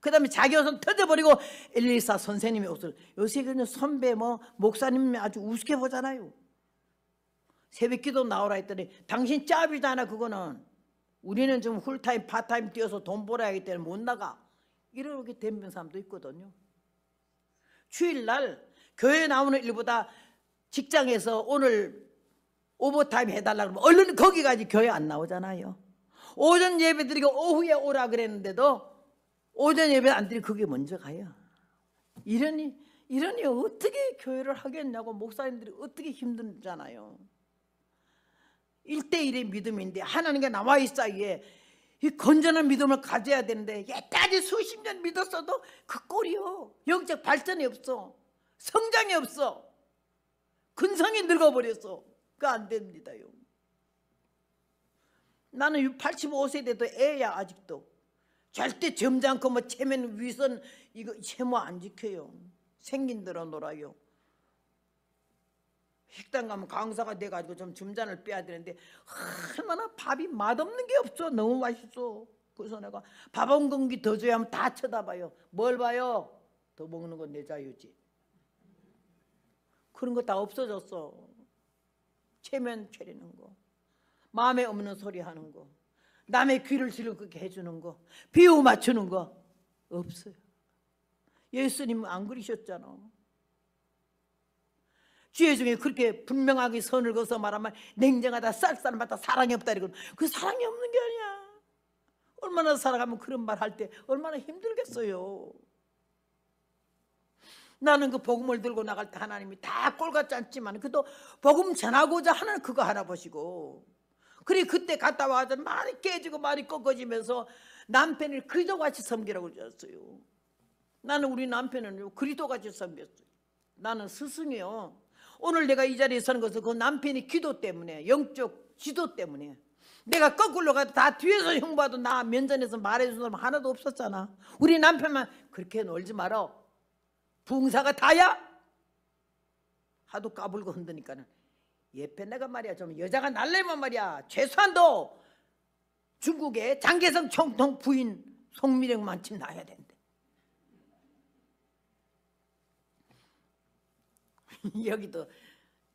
그 다음에 자기 옷은 터져버리고 114 선생님의 옷을 요새 그냥 선배 뭐 목사님 이 아주 우습게 보잖아요 새벽기도 나오라 했더니 당신 짭이잖아 그거는 우리는 좀훌타임 파타임 뛰어서 돈 벌어야 하기 때문에 못 나가 이렇게 덤빈 사람도 있거든요 주일날 교회 나오는 일보다 직장에서 오늘 오버타임 해달라 고러면 얼른 거기까지 교회 안 나오잖아요 오전 예배 드리고 오후에 오라 그랬는데도 오전 예배 안 드리면 그게 먼저 가요. 이러니 이러니 어떻게 교회를 하겠냐고 목사님들이 어떻게 힘들잖아요. 1대1의 믿음인데 하나님과 나와 있어야 이 건전한 믿음을 가져야 되는데 옛까지 수십 년 믿었어도 그 꼴이요. 영적 발전이 없어. 성장이 없어. 근성이 늙어버려서 그안 됩니다요. 나는 85세 돼도 애야 아직도. 절대 점잖고 뭐 체면 위선 이거 채무 안 지켜요. 생긴 대로 놀아요. 식당 가면 강사가 돼가지고 좀 점잔을 빼야 되는데 얼마나 밥이 맛없는 게 없어 너무 맛있어 그래서 내가 밥한 공기 더 줘야 하면 다 쳐다봐요 뭘 봐요 더 먹는 건 내 자유지 그런 거 다 없어졌어 체면 체리는 거 마음에 없는 소리 하는 거 남의 귀를 질그게 해주는 거, 비유 맞추는 거 없어요. 예수님 안 그러셨잖아. 죄 중에 그렇게 분명하게 선을 그서 말하면 냉정하다, 쌀쌀하다, 사랑이 없다 이러그 사랑이 없는 게 아니야. 얼마나 사랑하면 그런 말 할 때 얼마나 힘들겠어요. 나는 그 복음을 들고 나갈 때 하나님이 다 꼴같지 않지만 그래도 복음 전하고자 하는 그거 하나 보시고 그래 그때 갔다 와서 많이 깨지고 많이 꺾어지면서 남편을 그리도같이 섬기라고 그랬어요. 나는 우리 남편은 그리도같이 섬겼어요. 나는 스승이요. 오늘 내가 이 자리에 서는 것은 그 남편이 기도 때문에 영적 지도 때문에 내가 거꾸로 가도 다 뒤에서 형 봐도 나 면전에서 말해준 사람 하나도 없었잖아. 우리 남편만 그렇게 놀지 말어. 붕사가 다야? 하도 까불고 흔드니까는 예편내가 말이야 좀 여자가 날래면 말이야 최소한도 중국의 장개성 총통 부인 송미령만쯤 나야 된대. 여기도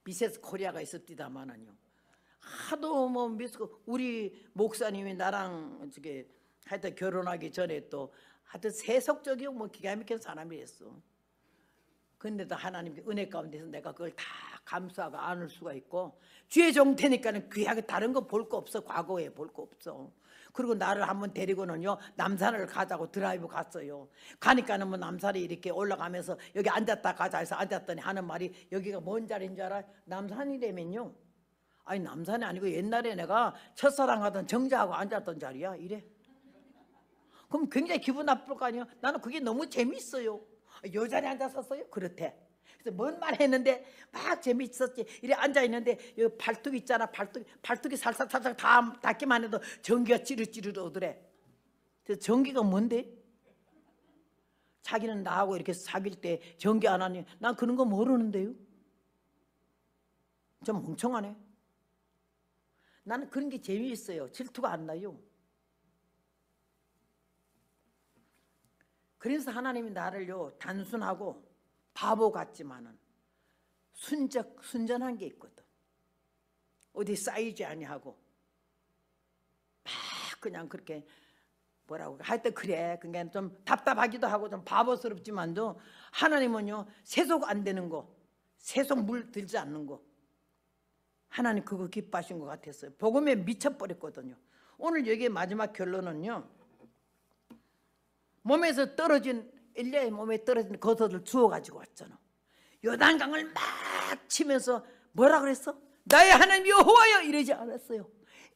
미세스 코리아가 있었디다마는요. 하도 뭐 미스 코 우리 목사님이 나랑 저게 하여튼 결혼하기 전에 또 하여튼 세속적이고 뭐 기가 막힌 사람이었어. 근데도 하나님께 은혜 가운데서 내가 그걸 다 감싸가 안을 수가 있고 주의 정태니까는 귀하게 다른 거 볼 거 없어 과거에 볼 거 없어 그리고 나를 한번 데리고는요 남산을 가자고 드라이브 갔어요 가니까는 뭐 남산에 이렇게 올라가면서 여기 앉았다 가자 해서 앉았더니 하는 말이 여기가 뭔 자리인 줄 알아? 남산이라면요 아니 남산이 아니고 옛날에 내가 첫사랑하던 정자하고 앉았던 자리야 이래 그럼 굉장히 기분 나쁠 거 아니에요 나는 그게 너무 재밌어요 여자리 아, 앉았었어요? 그렇대 그래서 뭔말 했는데 막 재미있었지. 이래 앉아있는데 발톱 있잖아. 발톱, 발톱이 살살살살 다 닿기만 해도 전기가 찌르찌르 오더래. 그래서 전기가 뭔데? 자기는 나하고 이렇게 사귈 때 전기 안 하니 난 그런 거 모르는데요. 좀 멍청하네. 나는 그런 게 재미있어요. 질투가 안 나요. 그래서 하나님이 나를요 단순하고 바보 같지만은 순적 순전한 게 있거든. 어디 쌓이지 아니하고 막 그냥 그렇게 뭐라고 하여튼 그래 그게좀 그러니까 답답하기도 하고 좀 바보스럽지만도 하나님은요 세속 안 되는 거 세속 물 들지 않는 거 하나님 그거 기뻐하신 것 같았어요 복음에 미쳐버렸거든요 오늘 여기 마지막 결론은요 몸에서 떨어진 엘리야의 몸에 떨어진 겉옷을 주워 가지고 왔잖아. 요단강을 막 치면서 뭐라 그랬어? 나의 하나님 여호와여 이러지 않았어요.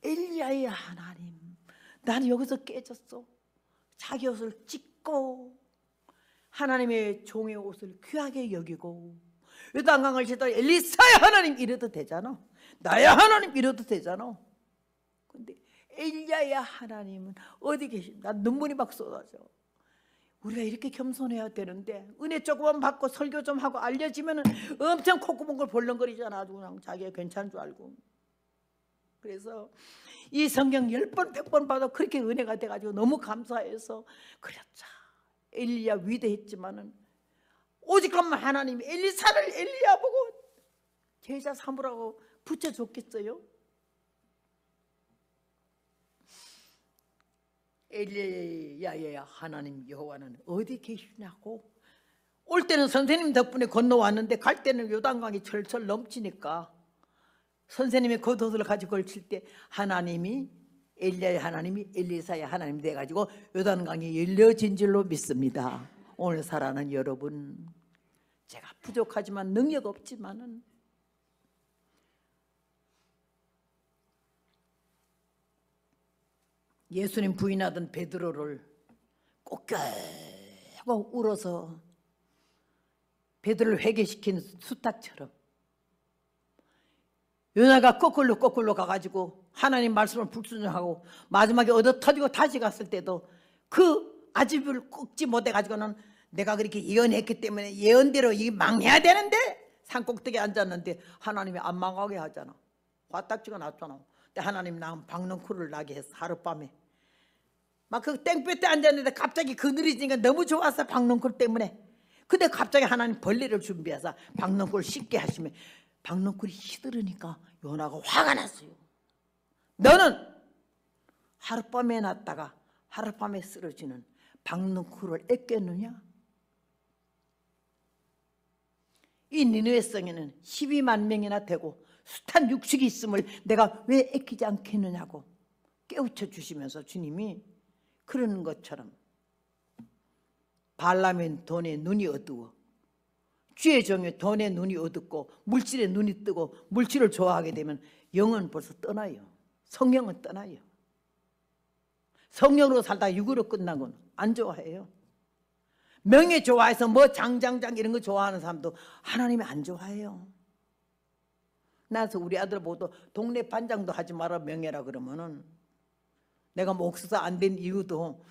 엘리야의 하나님 나는 여기서 깨졌어. 자기 옷을 찢고 하나님의 종의 옷을 귀하게 여기고 요단강을 치다 엘리사의 하나님 이래도 되잖아. 나의 하나님 이래도 되잖아. 근데 엘리야의 하나님은 어디 계신다? 눈물이 막 쏟아져. 우리가 이렇게 겸손해야 되는데 은혜 조금만 받고 설교 좀 하고 알려지면 엄청 코구멍을 벌렁거리잖아 아주 그냥 자기가 괜찮은 줄 알고 그래서 이 성경 1 0번1 0 0번 봐도 그렇게 은혜가 돼가지고 너무 감사해서 그랬죠 엘리야 위대했지만 은 오직 그만 하나님이 엘리사를 엘리야 보고 제자 삼으라고 붙여줬겠어요 엘리야의 하나님 여호와는 어디 계시냐고 올 때는 선생님 덕분에 건너왔는데 갈 때는 요단강이 철철 넘치니까 선생님의 겉옷을 가지고 걸칠 때 하나님이 엘리야의 하나님이 엘리사의 하나님이 돼가지고 요단강이 열려진 줄로 믿습니다 오늘 살아는 여러분 제가 부족하지만 능력 없지만은 예수님 부인하던 베드로를 꼭깨고 울어서 베드로를 회개시킨 수탉처럼 요나가 거꾸로 거꾸로 가가지고 하나님 말씀을 불순종하고 마지막에 얻어 터지고 다시 갔을 때도 그 아집을 꺾지 못해가지고는 내가 그렇게 예언했기 때문에 예언대로 이 망해야 되는데 산꼭대기 에 앉았는데 하나님이 안 망하게 하잖아. 화딱지가 났잖아. 때 하나님 나온 박넝쿨을 나게 해서 하룻밤에 막 그 땡볕에 앉았는데 갑자기 그늘이 지니까 너무 좋아서 박넝쿨 때문에 근데 갑자기 하나님 벌레를 준비해서 박넝쿨 씹게 하시면 박넝쿨이 시들으니까 요나가 화가 났어요 너는 하룻밤에 났다가 하룻밤에 쓰러지는 박넝쿨을 애꼈느냐? 이 니누의 성에는 12만 명이나 되고 숱한 육식이 있음을 내가 왜 애키지 않겠느냐고 깨우쳐 주시면서 주님이 그러는 것처럼 발라의 돈에 눈이 어두워 주의 정에 돈에 눈이 어둡고 물질에 눈이 뜨고 물질을 좋아하게 되면 영은 벌써 떠나요 성령은 떠나요 성령으로 살다 육으로 끝나고는안 좋아해요 명예 좋아해서 뭐 장장장 이런 거 좋아하는 사람도 하나님이 안 좋아해요 나서 우리 아들 보고 동네 반장도 하지 마라 명예라 그러면은 내가 목사 안 된 이유도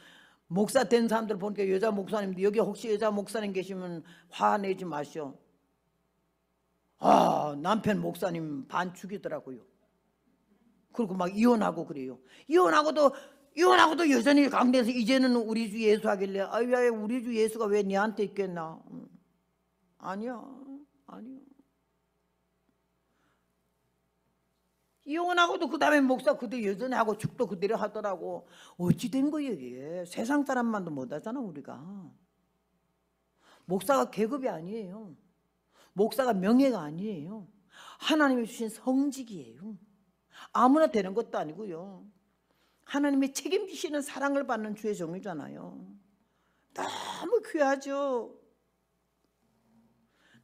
목사 된 사람들 보니까 여자 목사님도 여기 혹시 여자 목사님 계시면 화내지 마시오. 아 남편 목사님 반죽이더라고요. 그리고 막 이혼하고 그래요. 이혼하고도 이혼하고도 여전히 강대에서 이제는 우리 주 예수 하길래 아유 우리 주 예수가 왜 니한테 있겠나? 음. 아니야 아니야. 이혼하고도 그 다음에 목사 그대 여전히 하고 죽도 그대로 하더라고. 어찌 된 거예요 이게. 세상 사람만도 못하잖아 우리가. 목사가 계급이 아니에요. 목사가 명예가 아니에요. 하나님이 주신 성직이에요. 아무나 되는 것도 아니고요. 하나님이 책임지시는 사랑을 받는 주의 종이잖아요. 너무 귀하죠.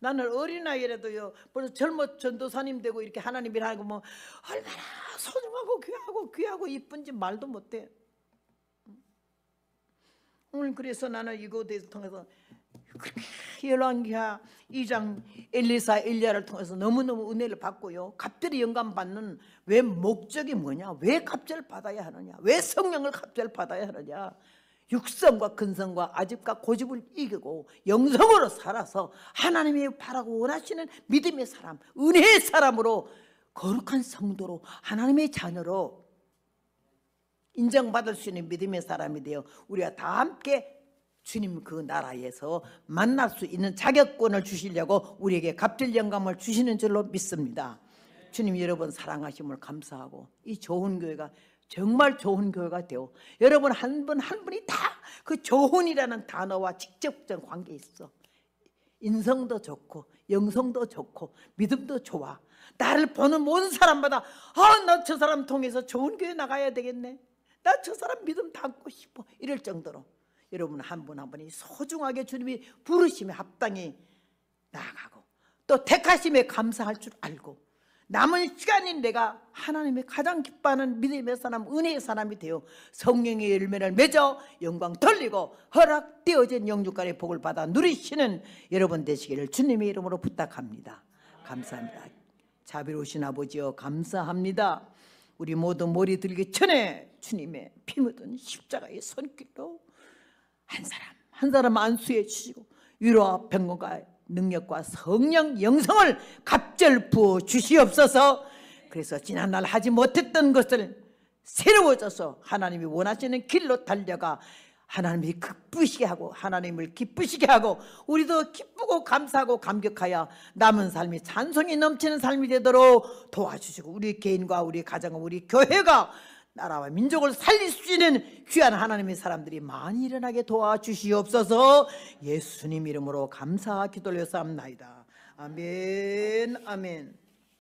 나는 어린아이라도요, 벌써 젊어 전도사님 되고 이렇게 하나님이라고 뭐, 얼마나 소중하고 귀하고 귀하고 이쁜지 말도 못해. 음. 오늘 그래서 나는 이거 대서 통해서 열왕기하 2장 엘리사 엘리야를 통해서 너무너무 은혜를 받고요. 갑절이 영감 받는 왜 목적이 뭐냐? 왜 갑절을 받아야 하느냐? 왜 성령을 갑절을 받아야 하느냐? 육성과 근성과 아집과 고집을 이기고 영성으로 살아서 하나님이 바라고 원하시는 믿음의 사람, 은혜의 사람으로 거룩한 성도로 하나님의 자녀로 인정받을 수 있는 믿음의 사람이 되어 우리가 다 함께 주님 그 나라에서 만날 수 있는 자격권을 주시려고 우리에게 갑질 영감을 주시는 줄로 믿습니다. 주님 여러분 사랑하심을 감사하고 이 좋은 교회가 정말 좋은 교회가 되어 여러분 한 분한 한 분이 다 그 좋은이라는 단어와 직접적 인 관계 있어 인성도 좋고 영성도 좋고 믿음도 좋아 나를 보는 모든 사람마다 아나 저 사람 통해서 좋은 교회 나가야 되겠네 나 저 사람 믿음 담고 싶어 이럴 정도로 여러분 한 분한 한 분이 소중하게 주님이 부르심에 합당히 나아가고 또 택하심에 감사할 줄 알고 남은 시간인 내가 하나님의 가장 기뻐하는 믿음의 사람, 은혜의 사람이 되어 성령의 열매를 맺어 영광 돌리고 허락되어진 영주간의 복을 받아 누리시는 여러분 되시기를 주님의 이름으로 부탁합니다. 감사합니다. 자비로우신 아버지여 감사합니다. 우리 모두 머리 들기 전에 주님의 피 묻은 십자가의 손길로 한 사람 한 사람 안수해 주시고 위로와 병거가 능력과 성령 영성을 갑절 부어 주시옵소서 그래서 지난날 하지 못했던 것을 새로워져서 하나님이 원하시는 길로 달려가 하나님이 기쁘시게 하고 하나님을 기쁘시게 하고 우리도 기쁘고 감사하고 감격하여 남은 삶이 찬송이 넘치는 삶이 되도록 도와주시고 우리 개인과 우리 가정 우리 교회가 나라와 민족을 살릴 수 있는 귀한 하나님의 사람들이 많이 일어나게 도와주시옵소서 예수님 이름으로 감사 기도를 여사옵나이다. 아멘 아멘